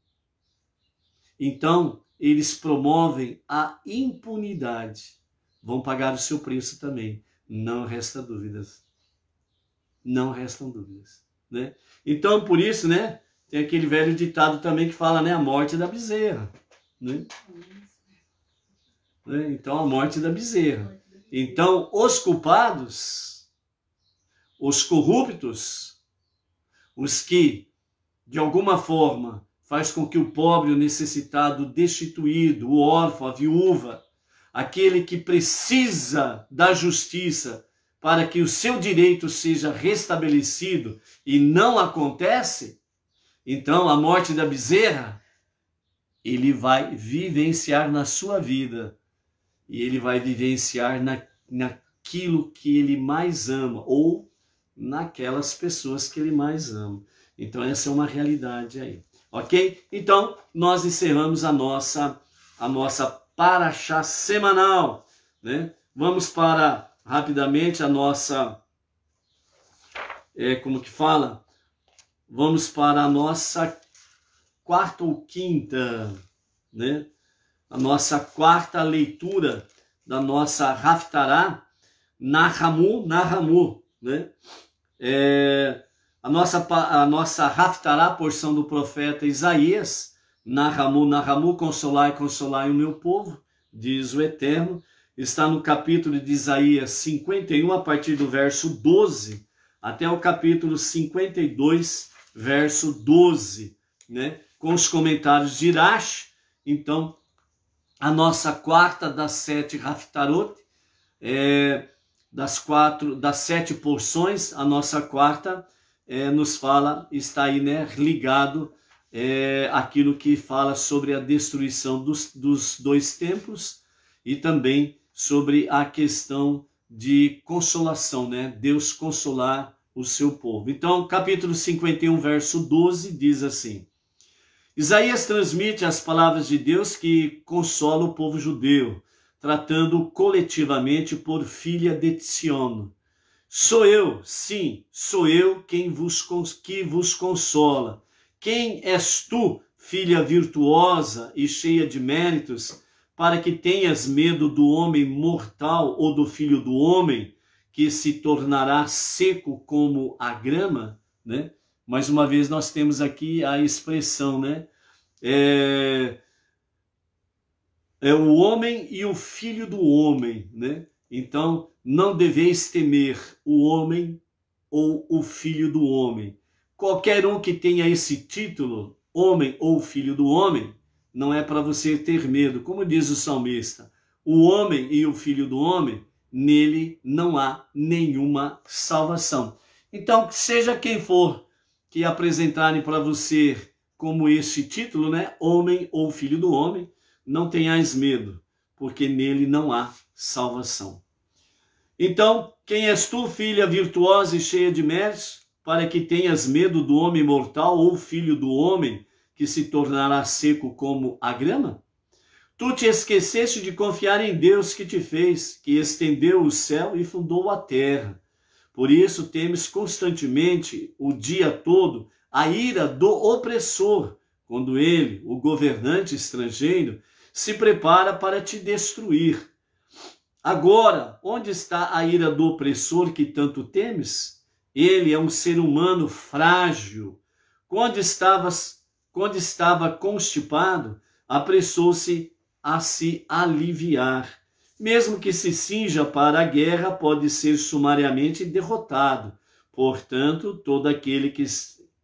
Então, eles promovem a impunidade. Vão pagar o seu preço também. Não resta dúvidas. Não restam dúvidas. Né? Então, por isso, né? Tem aquele velho ditado também que fala, né? A morte da bezerra. Né? né? Então, a morte da bezerra. Então, os culpados, os corruptos, os que, de alguma forma, faz com que o pobre, o necessitado, o destituído, o órfão, a viúva, aquele que precisa da justiça para que o seu direito seja restabelecido e não acontece, então a morte da bezerra, ele vai vivenciar na sua vida e ele vai vivenciar na, naquilo que ele mais ama ou naquelas pessoas que ele mais ama. Então essa é uma realidade aí ok? Então, nós encerramos a nossa, a nossa paraxá semanal, né? Vamos para, rapidamente, a nossa, é, como que fala? Vamos para a nossa quarta ou quinta, né? A nossa quarta leitura da nossa Raftará, Nahamu, Nahamu, né? É, a nossa, a nossa Haftará, porção do profeta Isaías, Narramu, Narramu, consolai, consolai o meu povo, diz o Eterno, está no capítulo de Isaías 51, a partir do verso 12, até o capítulo 52, verso 12, né? com os comentários de Irache. Então, a nossa quarta das sete Raftarot, é, das quatro, das sete porções, a nossa quarta é, nos fala, está aí né, ligado é, aquilo que fala sobre a destruição dos, dos dois templos e também sobre a questão de consolação, né? Deus consolar o seu povo. Então, capítulo 51, verso 12 diz assim: Isaías transmite as palavras de Deus que consola o povo judeu, tratando coletivamente por filha de Sion, Sou eu, sim, sou eu quem vos, que vos consola. Quem és tu, filha virtuosa e cheia de méritos, para que tenhas medo do homem mortal ou do filho do homem, que se tornará seco como a grama? Né? Mais uma vez, nós temos aqui a expressão, né? É, é o homem e o filho do homem, né? Então, não deveis temer o homem ou o filho do homem. Qualquer um que tenha esse título, homem ou filho do homem, não é para você ter medo. Como diz o salmista, o homem e o filho do homem, nele não há nenhuma salvação. Então, seja quem for que apresentarem para você como esse título, né? Homem ou filho do homem, não tenhais medo, porque nele não há salvação. Então, quem és tu, filha virtuosa e cheia de méritos, para que tenhas medo do homem mortal ou filho do homem, que se tornará seco como a grama? Tu te esqueceste de confiar em Deus que te fez, que estendeu o céu e fundou a terra. Por isso temes constantemente, o dia todo, a ira do opressor, quando ele, o governante estrangeiro, se prepara para te destruir Agora, onde está a ira do opressor que tanto temes? Ele é um ser humano frágil. Quando, estavas, quando estava constipado, apressou-se a se aliviar. Mesmo que se cinja para a guerra, pode ser sumariamente derrotado. Portanto, todo aquele que,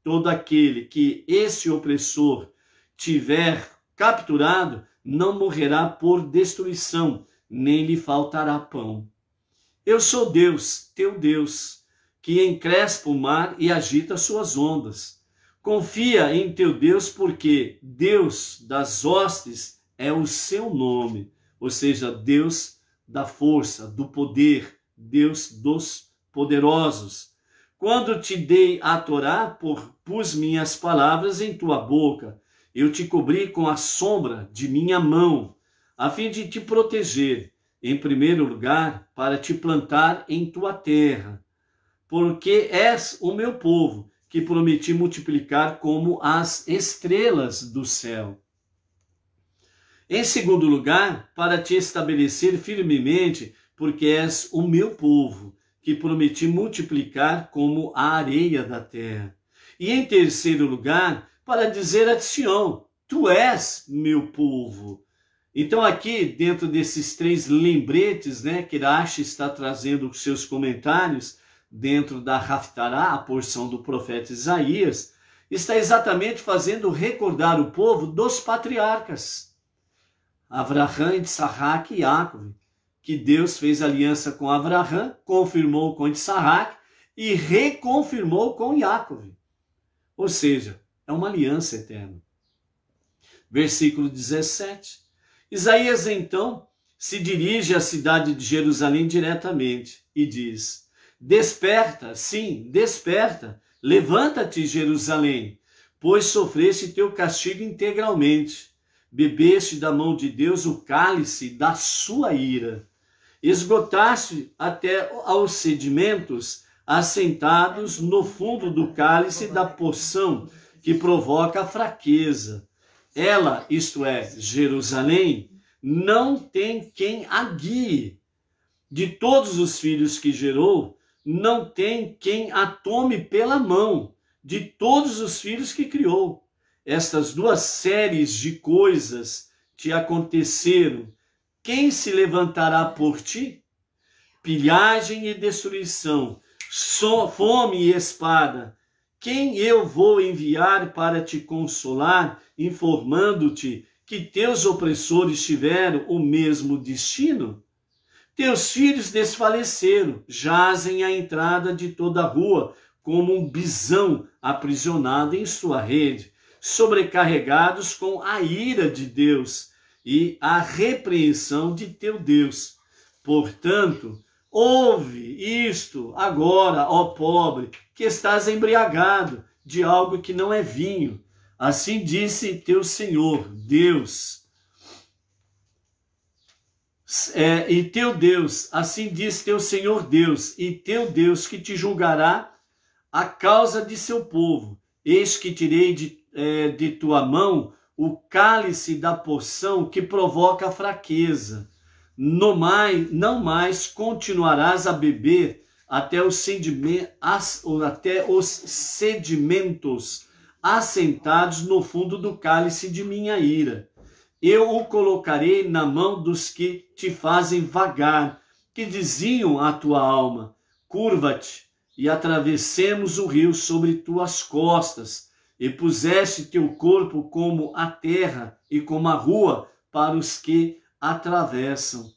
todo aquele que esse opressor tiver capturado não morrerá por destruição nem lhe faltará pão. Eu sou Deus, teu Deus, que encrespa o mar e agita suas ondas. Confia em teu Deus, porque Deus das hostes é o seu nome, ou seja, Deus da força, do poder, Deus dos poderosos. Quando te dei a Torá, pus minhas palavras em tua boca. Eu te cobri com a sombra de minha mão a fim de te proteger, em primeiro lugar, para te plantar em tua terra, porque és o meu povo, que prometi multiplicar como as estrelas do céu. Em segundo lugar, para te estabelecer firmemente, porque és o meu povo, que prometi multiplicar como a areia da terra. E em terceiro lugar, para dizer a Sião: Tu és meu povo, então, aqui dentro desses três lembretes né, que Rashi está trazendo os seus comentários, dentro da Haftará, a porção do profeta Isaías, está exatamente fazendo recordar o povo dos patriarcas. Avraham, Isaac e Yaakov, que Deus fez aliança com Avraham, confirmou com Isaac e reconfirmou com Yaakov. Ou seja, é uma aliança eterna. Versículo 17. Isaías então se dirige à cidade de Jerusalém diretamente e diz: Desperta, sim, desperta, levanta-te, Jerusalém, pois sofreste teu castigo integralmente. Bebeste da mão de Deus o cálice da sua ira. Esgotaste até aos sedimentos assentados no fundo do cálice da porção que provoca a fraqueza ela, isto é, Jerusalém, não tem quem a guie. De todos os filhos que gerou, não tem quem a tome pela mão. De todos os filhos que criou. Estas duas séries de coisas te aconteceram. Quem se levantará por ti? Pilhagem e destruição, fome e espada, quem eu vou enviar para te consolar, informando-te que teus opressores tiveram o mesmo destino? Teus filhos desfaleceram, jazem à entrada de toda a rua, como um bisão aprisionado em sua rede, sobrecarregados com a ira de Deus e a repreensão de teu Deus. Portanto, Ouve isto agora, ó pobre, que estás embriagado de algo que não é vinho. Assim disse teu Senhor, Deus. É, e teu Deus, assim diz teu Senhor Deus, e teu Deus que te julgará a causa de seu povo. Eis que tirei de, é, de tua mão o cálice da porção que provoca a fraqueza não mais, não mais continuarás a beber até os, sedime, as, até os sedimentos assentados no fundo do cálice de minha ira. Eu o colocarei na mão dos que te fazem vagar, que diziam à tua alma: curva-te e atravessemos o rio sobre tuas costas, e puseste teu corpo como a terra e como a rua para os que atravessam.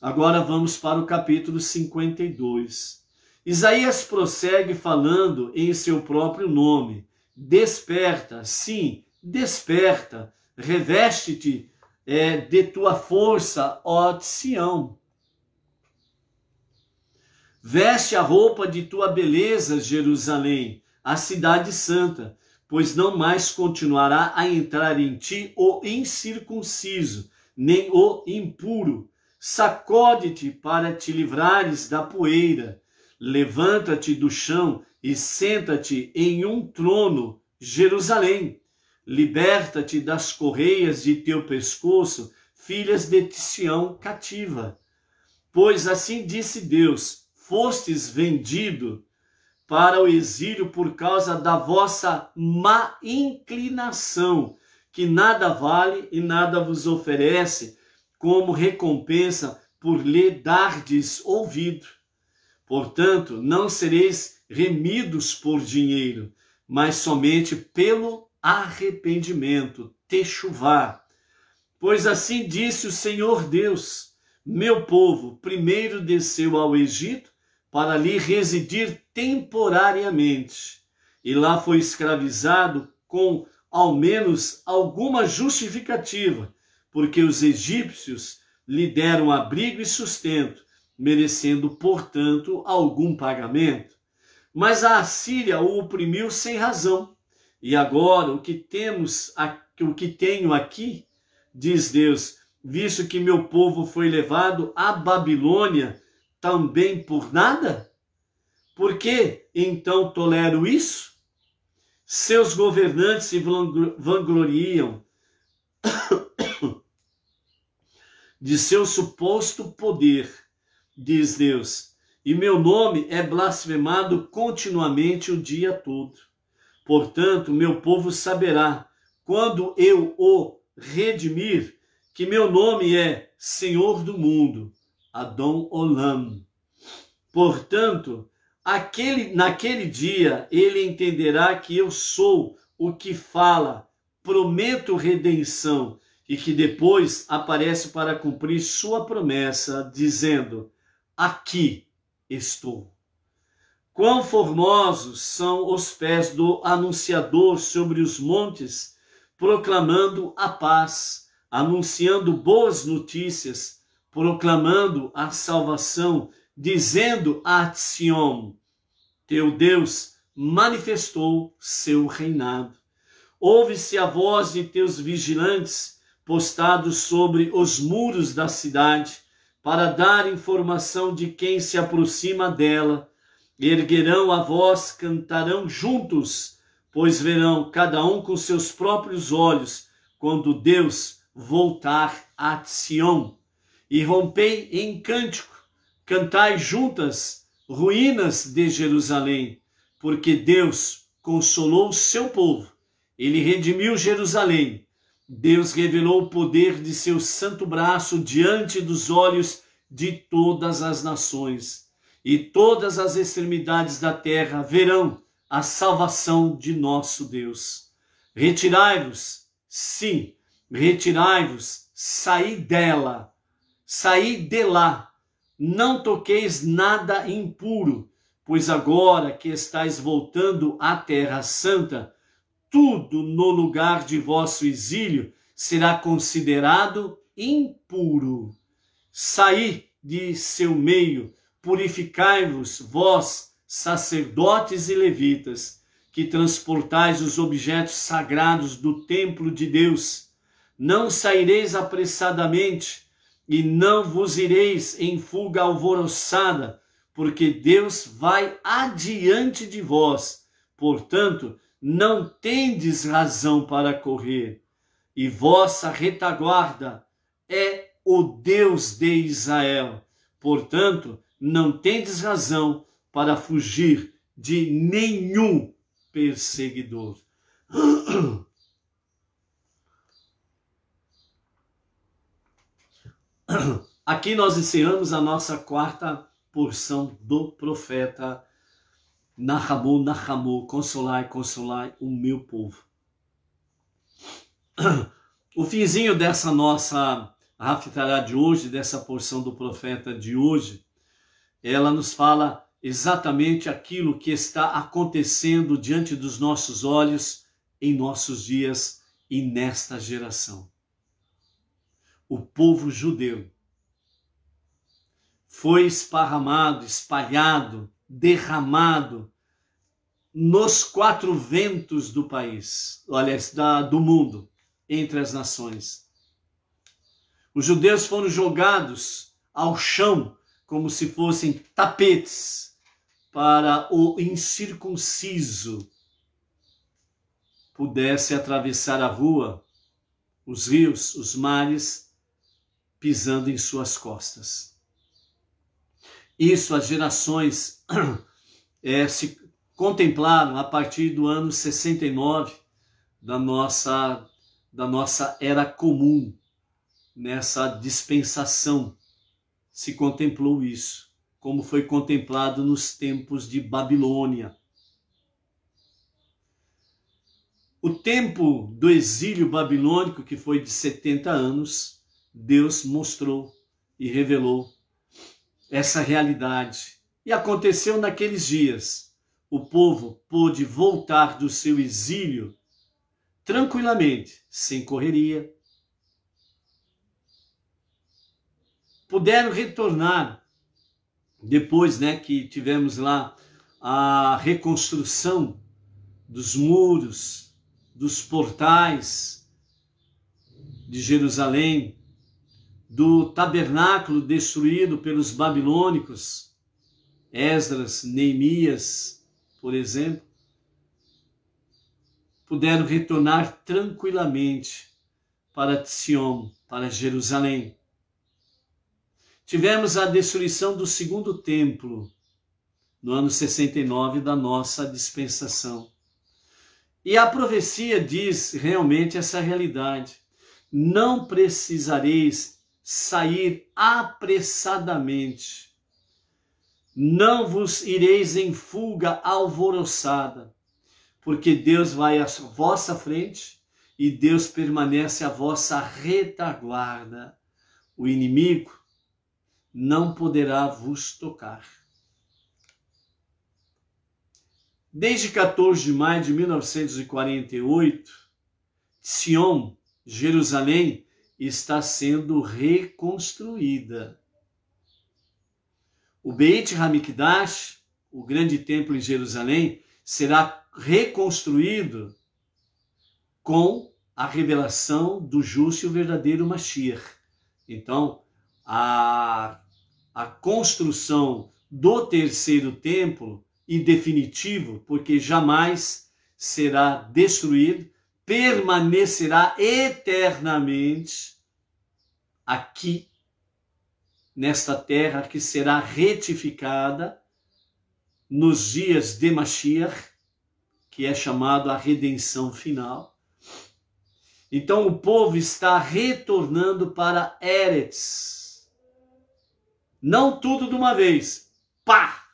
Agora vamos para o capítulo 52. Isaías prossegue falando em seu próprio nome. Desperta, sim, desperta, reveste-te é, de tua força, ó Sião. Veste a roupa de tua beleza, Jerusalém, a cidade santa, pois não mais continuará a entrar em ti o incircunciso, nem o impuro. Sacode-te para te livrares da poeira. Levanta-te do chão e senta-te em um trono, Jerusalém. Liberta-te das correias de teu pescoço, filhas de Sião cativa. Pois assim disse Deus: fostes vendido para o exílio por causa da vossa má inclinação que nada vale e nada vos oferece como recompensa por lhe dardes ouvido. Portanto, não sereis remidos por dinheiro, mas somente pelo arrependimento, Te techuvar. Pois assim disse o Senhor Deus: Meu povo primeiro desceu ao Egito para ali residir temporariamente, e lá foi escravizado com ao menos alguma justificativa, porque os egípcios lhe deram abrigo e sustento, merecendo, portanto, algum pagamento. Mas a Assíria o oprimiu sem razão. E agora o que temos, o que tenho aqui, diz Deus, visto que meu povo foi levado à Babilônia também por nada? Por que então tolero isso? Seus governantes se vangloriam de seu suposto poder, diz Deus, e meu nome é blasfemado continuamente o dia todo. Portanto, meu povo saberá, quando eu o redimir, que meu nome é Senhor do mundo, Adão Olam. Portanto, Aquele, naquele dia ele entenderá que eu sou o que fala, prometo redenção, e que depois aparece para cumprir sua promessa, dizendo: Aqui estou. Quão formosos são os pés do anunciador sobre os montes, proclamando a paz, anunciando boas notícias, proclamando a salvação dizendo a Sion: Teu Deus manifestou seu reinado. Ouve-se a voz de teus vigilantes postados sobre os muros da cidade, para dar informação de quem se aproxima dela. Erguerão a voz, cantarão juntos, pois verão cada um com seus próprios olhos quando Deus voltar a Sião. E rompei em cântico Cantai juntas, ruínas de Jerusalém, porque Deus consolou o seu povo. Ele redimiu Jerusalém. Deus revelou o poder de seu santo braço diante dos olhos de todas as nações. E todas as extremidades da terra verão a salvação de nosso Deus. Retirai-vos, sim, retirai-vos, saí dela, saí de lá, não toqueis nada impuro, pois agora que estáis voltando à terra santa, tudo no lugar de vosso exílio será considerado impuro. Saí de seu meio, purificai-vos, vós, sacerdotes e levitas, que transportais os objetos sagrados do templo de Deus. Não saireis apressadamente, e não vos ireis em fuga alvoroçada, porque Deus vai adiante de vós. Portanto, não tendes razão para correr, e vossa retaguarda é o Deus de Israel. Portanto, não tendes razão para fugir de nenhum perseguidor. Aqui nós encerramos a nossa quarta porção do profeta Nahamu, Nahamu, consolai, consolai o meu povo. O finzinho dessa nossa Raftará de hoje, dessa porção do profeta de hoje, ela nos fala exatamente aquilo que está acontecendo diante dos nossos olhos em nossos dias e nesta geração o povo judeu. Foi esparramado, espalhado, derramado nos quatro ventos do país, olha, da, do mundo, entre as nações. Os judeus foram jogados ao chão como se fossem tapetes para o incircunciso pudesse atravessar a rua, os rios, os mares pisando em suas costas. Isso as gerações é, se contemplaram a partir do ano 69 da nossa, da nossa era comum, nessa dispensação. Se contemplou isso, como foi contemplado nos tempos de Babilônia. O tempo do exílio babilônico, que foi de 70 anos, Deus mostrou e revelou essa realidade. E aconteceu naqueles dias. O povo pôde voltar do seu exílio tranquilamente, sem correria. Puderam retornar depois, né, que tivemos lá a reconstrução dos muros, dos portais de Jerusalém, do tabernáculo destruído pelos babilônicos, Esdras, Neemias, por exemplo, puderam retornar tranquilamente para Sion, para Jerusalém. Tivemos a destruição do segundo templo no ano 69 da nossa dispensação. E a profecia diz realmente essa realidade. Não precisareis sair apressadamente. Não vos ireis em fuga alvoroçada, porque Deus vai à vossa frente e Deus permanece à vossa retaguarda. O inimigo não poderá vos tocar. Desde 14 de maio de 1948, Sion, Jerusalém, está sendo reconstruída. O Beit Hamikdash, o grande templo em Jerusalém, será reconstruído com a revelação do justo e o verdadeiro Mashiach. Então, a, a construção do terceiro templo, e definitivo, porque jamais será destruído, permanecerá eternamente aqui, nesta terra que será retificada nos dias de Mashiach, que é chamado a redenção final. Então o povo está retornando para Eretz. Não tudo de uma vez, pá!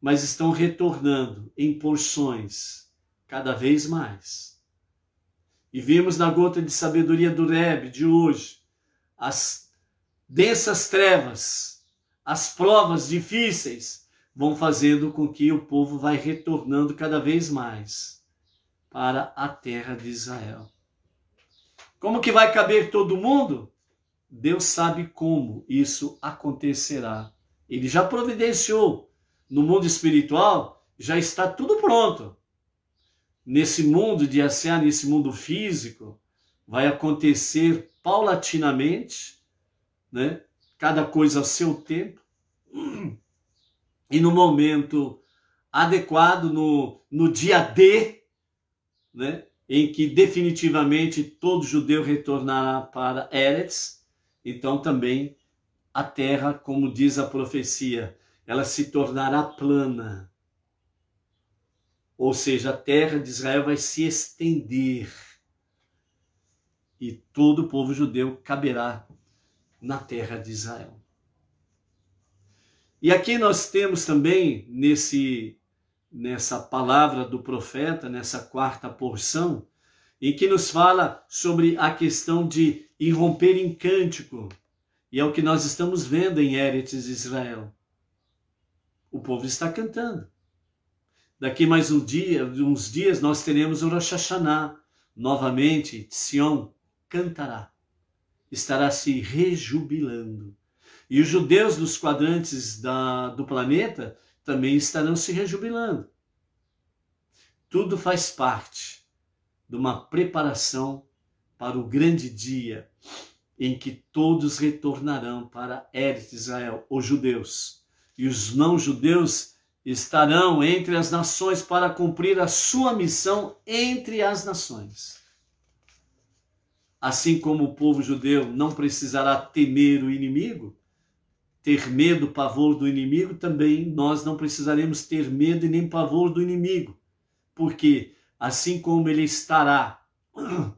Mas estão retornando em porções, cada vez mais. E vimos na gota de sabedoria do Rebbe de hoje as densas trevas, as provas difíceis vão fazendo com que o povo vai retornando cada vez mais para a terra de Israel. Como que vai caber todo mundo? Deus sabe como isso acontecerá. Ele já providenciou. No mundo espiritual já está tudo pronto nesse mundo de SA, nesse mundo físico, vai acontecer paulatinamente, né? cada coisa a seu tempo, e no momento adequado, no, no dia D, né? em que definitivamente todo judeu retornará para Eretz, então também a terra, como diz a profecia, ela se tornará plana ou seja, a terra de Israel vai se estender e todo o povo judeu caberá na terra de Israel. E aqui nós temos também nesse nessa palavra do profeta, nessa quarta porção, em que nos fala sobre a questão de irromper em cântico. E é o que nós estamos vendo em Eretes Israel. O povo está cantando. Daqui mais um dia, uns dias, nós teremos o Rosh Hashanah. Novamente, Sion cantará, estará se rejubilando. E os judeus dos quadrantes da, do planeta também estarão se rejubilando. Tudo faz parte de uma preparação para o grande dia em que todos retornarão para Eretz Israel, os judeus. E os não-judeus estarão entre as nações para cumprir a sua missão entre as nações. Assim como o povo judeu não precisará temer o inimigo, ter medo, pavor do inimigo, também nós não precisaremos ter medo e nem pavor do inimigo, porque assim como ele estará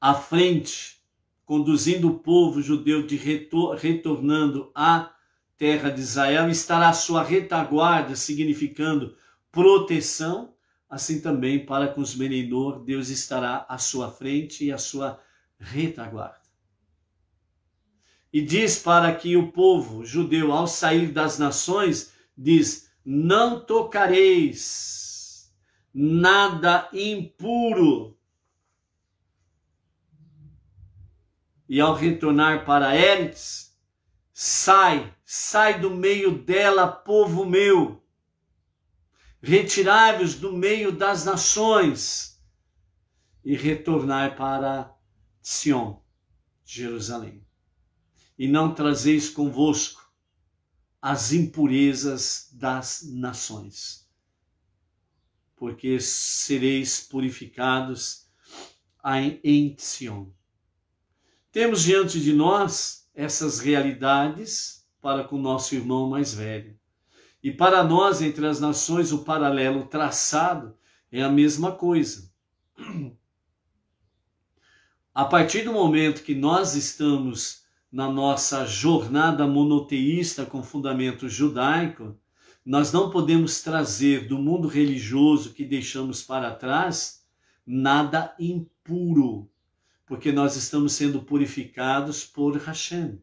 à frente, conduzindo o povo judeu de retor retornando à terra de Israel, estará a sua retaguarda, significando proteção, assim também para com os Menor, Deus estará à sua frente e à sua retaguarda. E diz para que o povo judeu, ao sair das nações, diz: Não tocareis nada impuro. E ao retornar para Eretes Sai, sai do meio dela, povo meu. Retirai-vos do meio das nações e retornai para Sion, Jerusalém. E não trazeis convosco as impurezas das nações, porque sereis purificados em Sion. Temos diante de nós essas realidades para com o nosso irmão mais velho. E para nós, entre as nações, o paralelo traçado é a mesma coisa. A partir do momento que nós estamos na nossa jornada monoteísta com fundamento judaico, nós não podemos trazer do mundo religioso que deixamos para trás nada impuro, porque nós estamos sendo purificados por Hashem,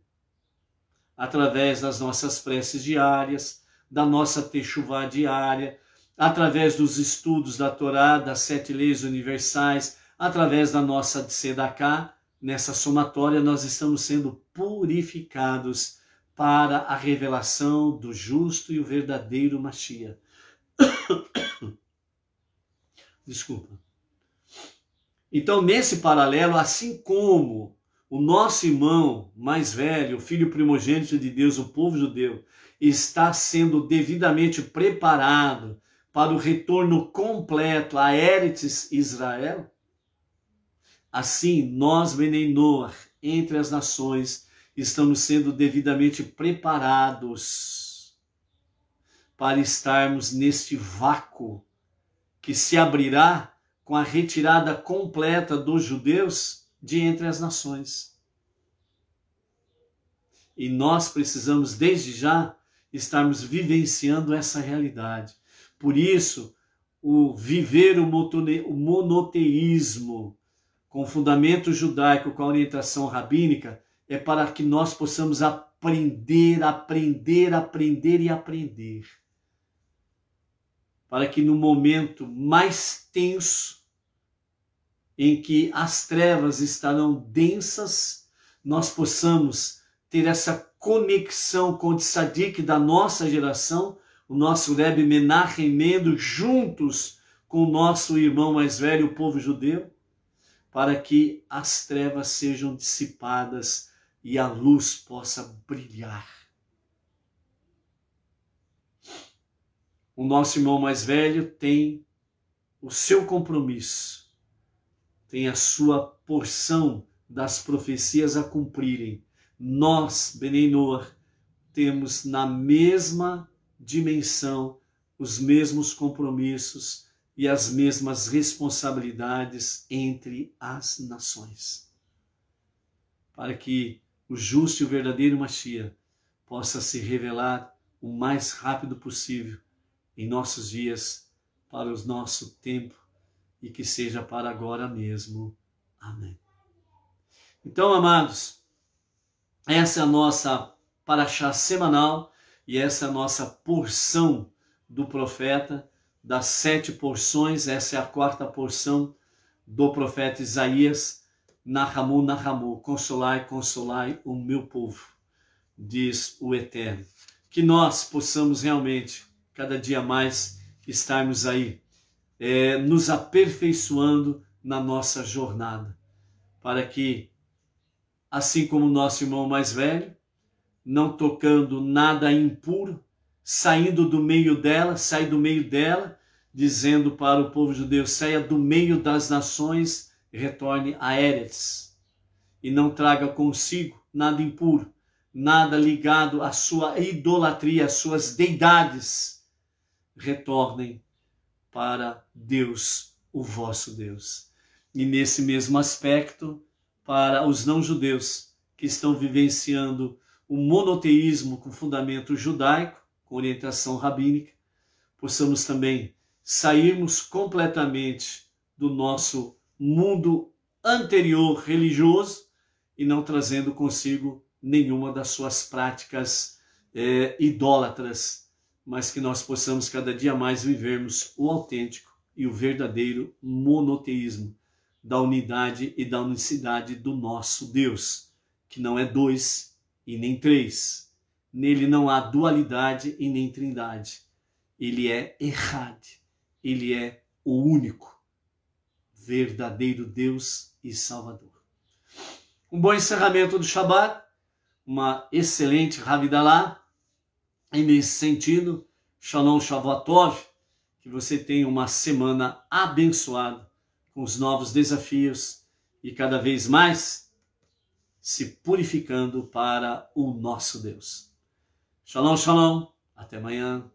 através das nossas preces diárias, da nossa techuvá diária, através dos estudos da Torá, das sete leis universais, através da nossa tzedaká, nessa somatória nós estamos sendo purificados para a revelação do justo e o verdadeiro Mashiach. Desculpa. Então, nesse paralelo, assim como o nosso irmão mais velho, o filho primogênito de Deus, o povo judeu, está sendo devidamente preparado para o retorno completo a Eretz Israel, assim nós, Benenoah, entre as nações, estamos sendo devidamente preparados para estarmos neste vácuo que se abrirá com a retirada completa dos judeus de entre as nações. E nós precisamos, desde já, estarmos vivenciando essa realidade. Por isso, o viver o monoteísmo com fundamento judaico, com a orientação rabínica, é para que nós possamos aprender, aprender, aprender e aprender. Para que no momento mais tenso em que as trevas estarão densas, nós possamos ter essa conexão com o tzadik da nossa geração, o nosso Rebbe Menachem Mendo, juntos com o nosso irmão mais velho, o povo judeu, para que as trevas sejam dissipadas e a luz possa brilhar. O nosso irmão mais velho tem o seu compromisso tem a sua porção das profecias a cumprirem. Nós, Benenor, temos na mesma dimensão os mesmos compromissos e as mesmas responsabilidades entre as nações. Para que o justo e o verdadeiro Machia possa se revelar o mais rápido possível em nossos dias, para o nosso tempo e que seja para agora mesmo. Amém. Então, amados, essa é a nossa paraxá semanal e essa é a nossa porção do profeta, das sete porções, essa é a quarta porção do profeta Isaías, Nahamu, Nahamu, consolai, consolai o meu povo, diz o Eterno. Que nós possamos realmente, cada dia mais, estarmos aí é, nos aperfeiçoando na nossa jornada, para que, assim como o nosso irmão mais velho, não tocando nada impuro, saindo do meio dela, sai do meio dela, dizendo para o povo judeu: saia do meio das nações, retorne a Eretz, e não traga consigo nada impuro, nada ligado à sua idolatria, às suas deidades. Retornem para Deus, o vosso Deus. E nesse mesmo aspecto, para os não-judeus que estão vivenciando o monoteísmo com fundamento judaico, com orientação rabínica, possamos também sairmos completamente do nosso mundo anterior religioso e não trazendo consigo nenhuma das suas práticas é, idólatras mas que nós possamos cada dia mais vivermos o autêntico e o verdadeiro monoteísmo da unidade e da unicidade do nosso Deus, que não é dois e nem três. Nele não há dualidade e nem trindade. Ele é errado, ele é o único, verdadeiro Deus e Salvador. Um bom encerramento do Shabat, uma excelente Ravidalá, e nesse sentido, Shalom Shavuotov, que você tenha uma semana abençoada com os novos desafios e cada vez mais se purificando para o nosso Deus. Shalom, shalom, até amanhã.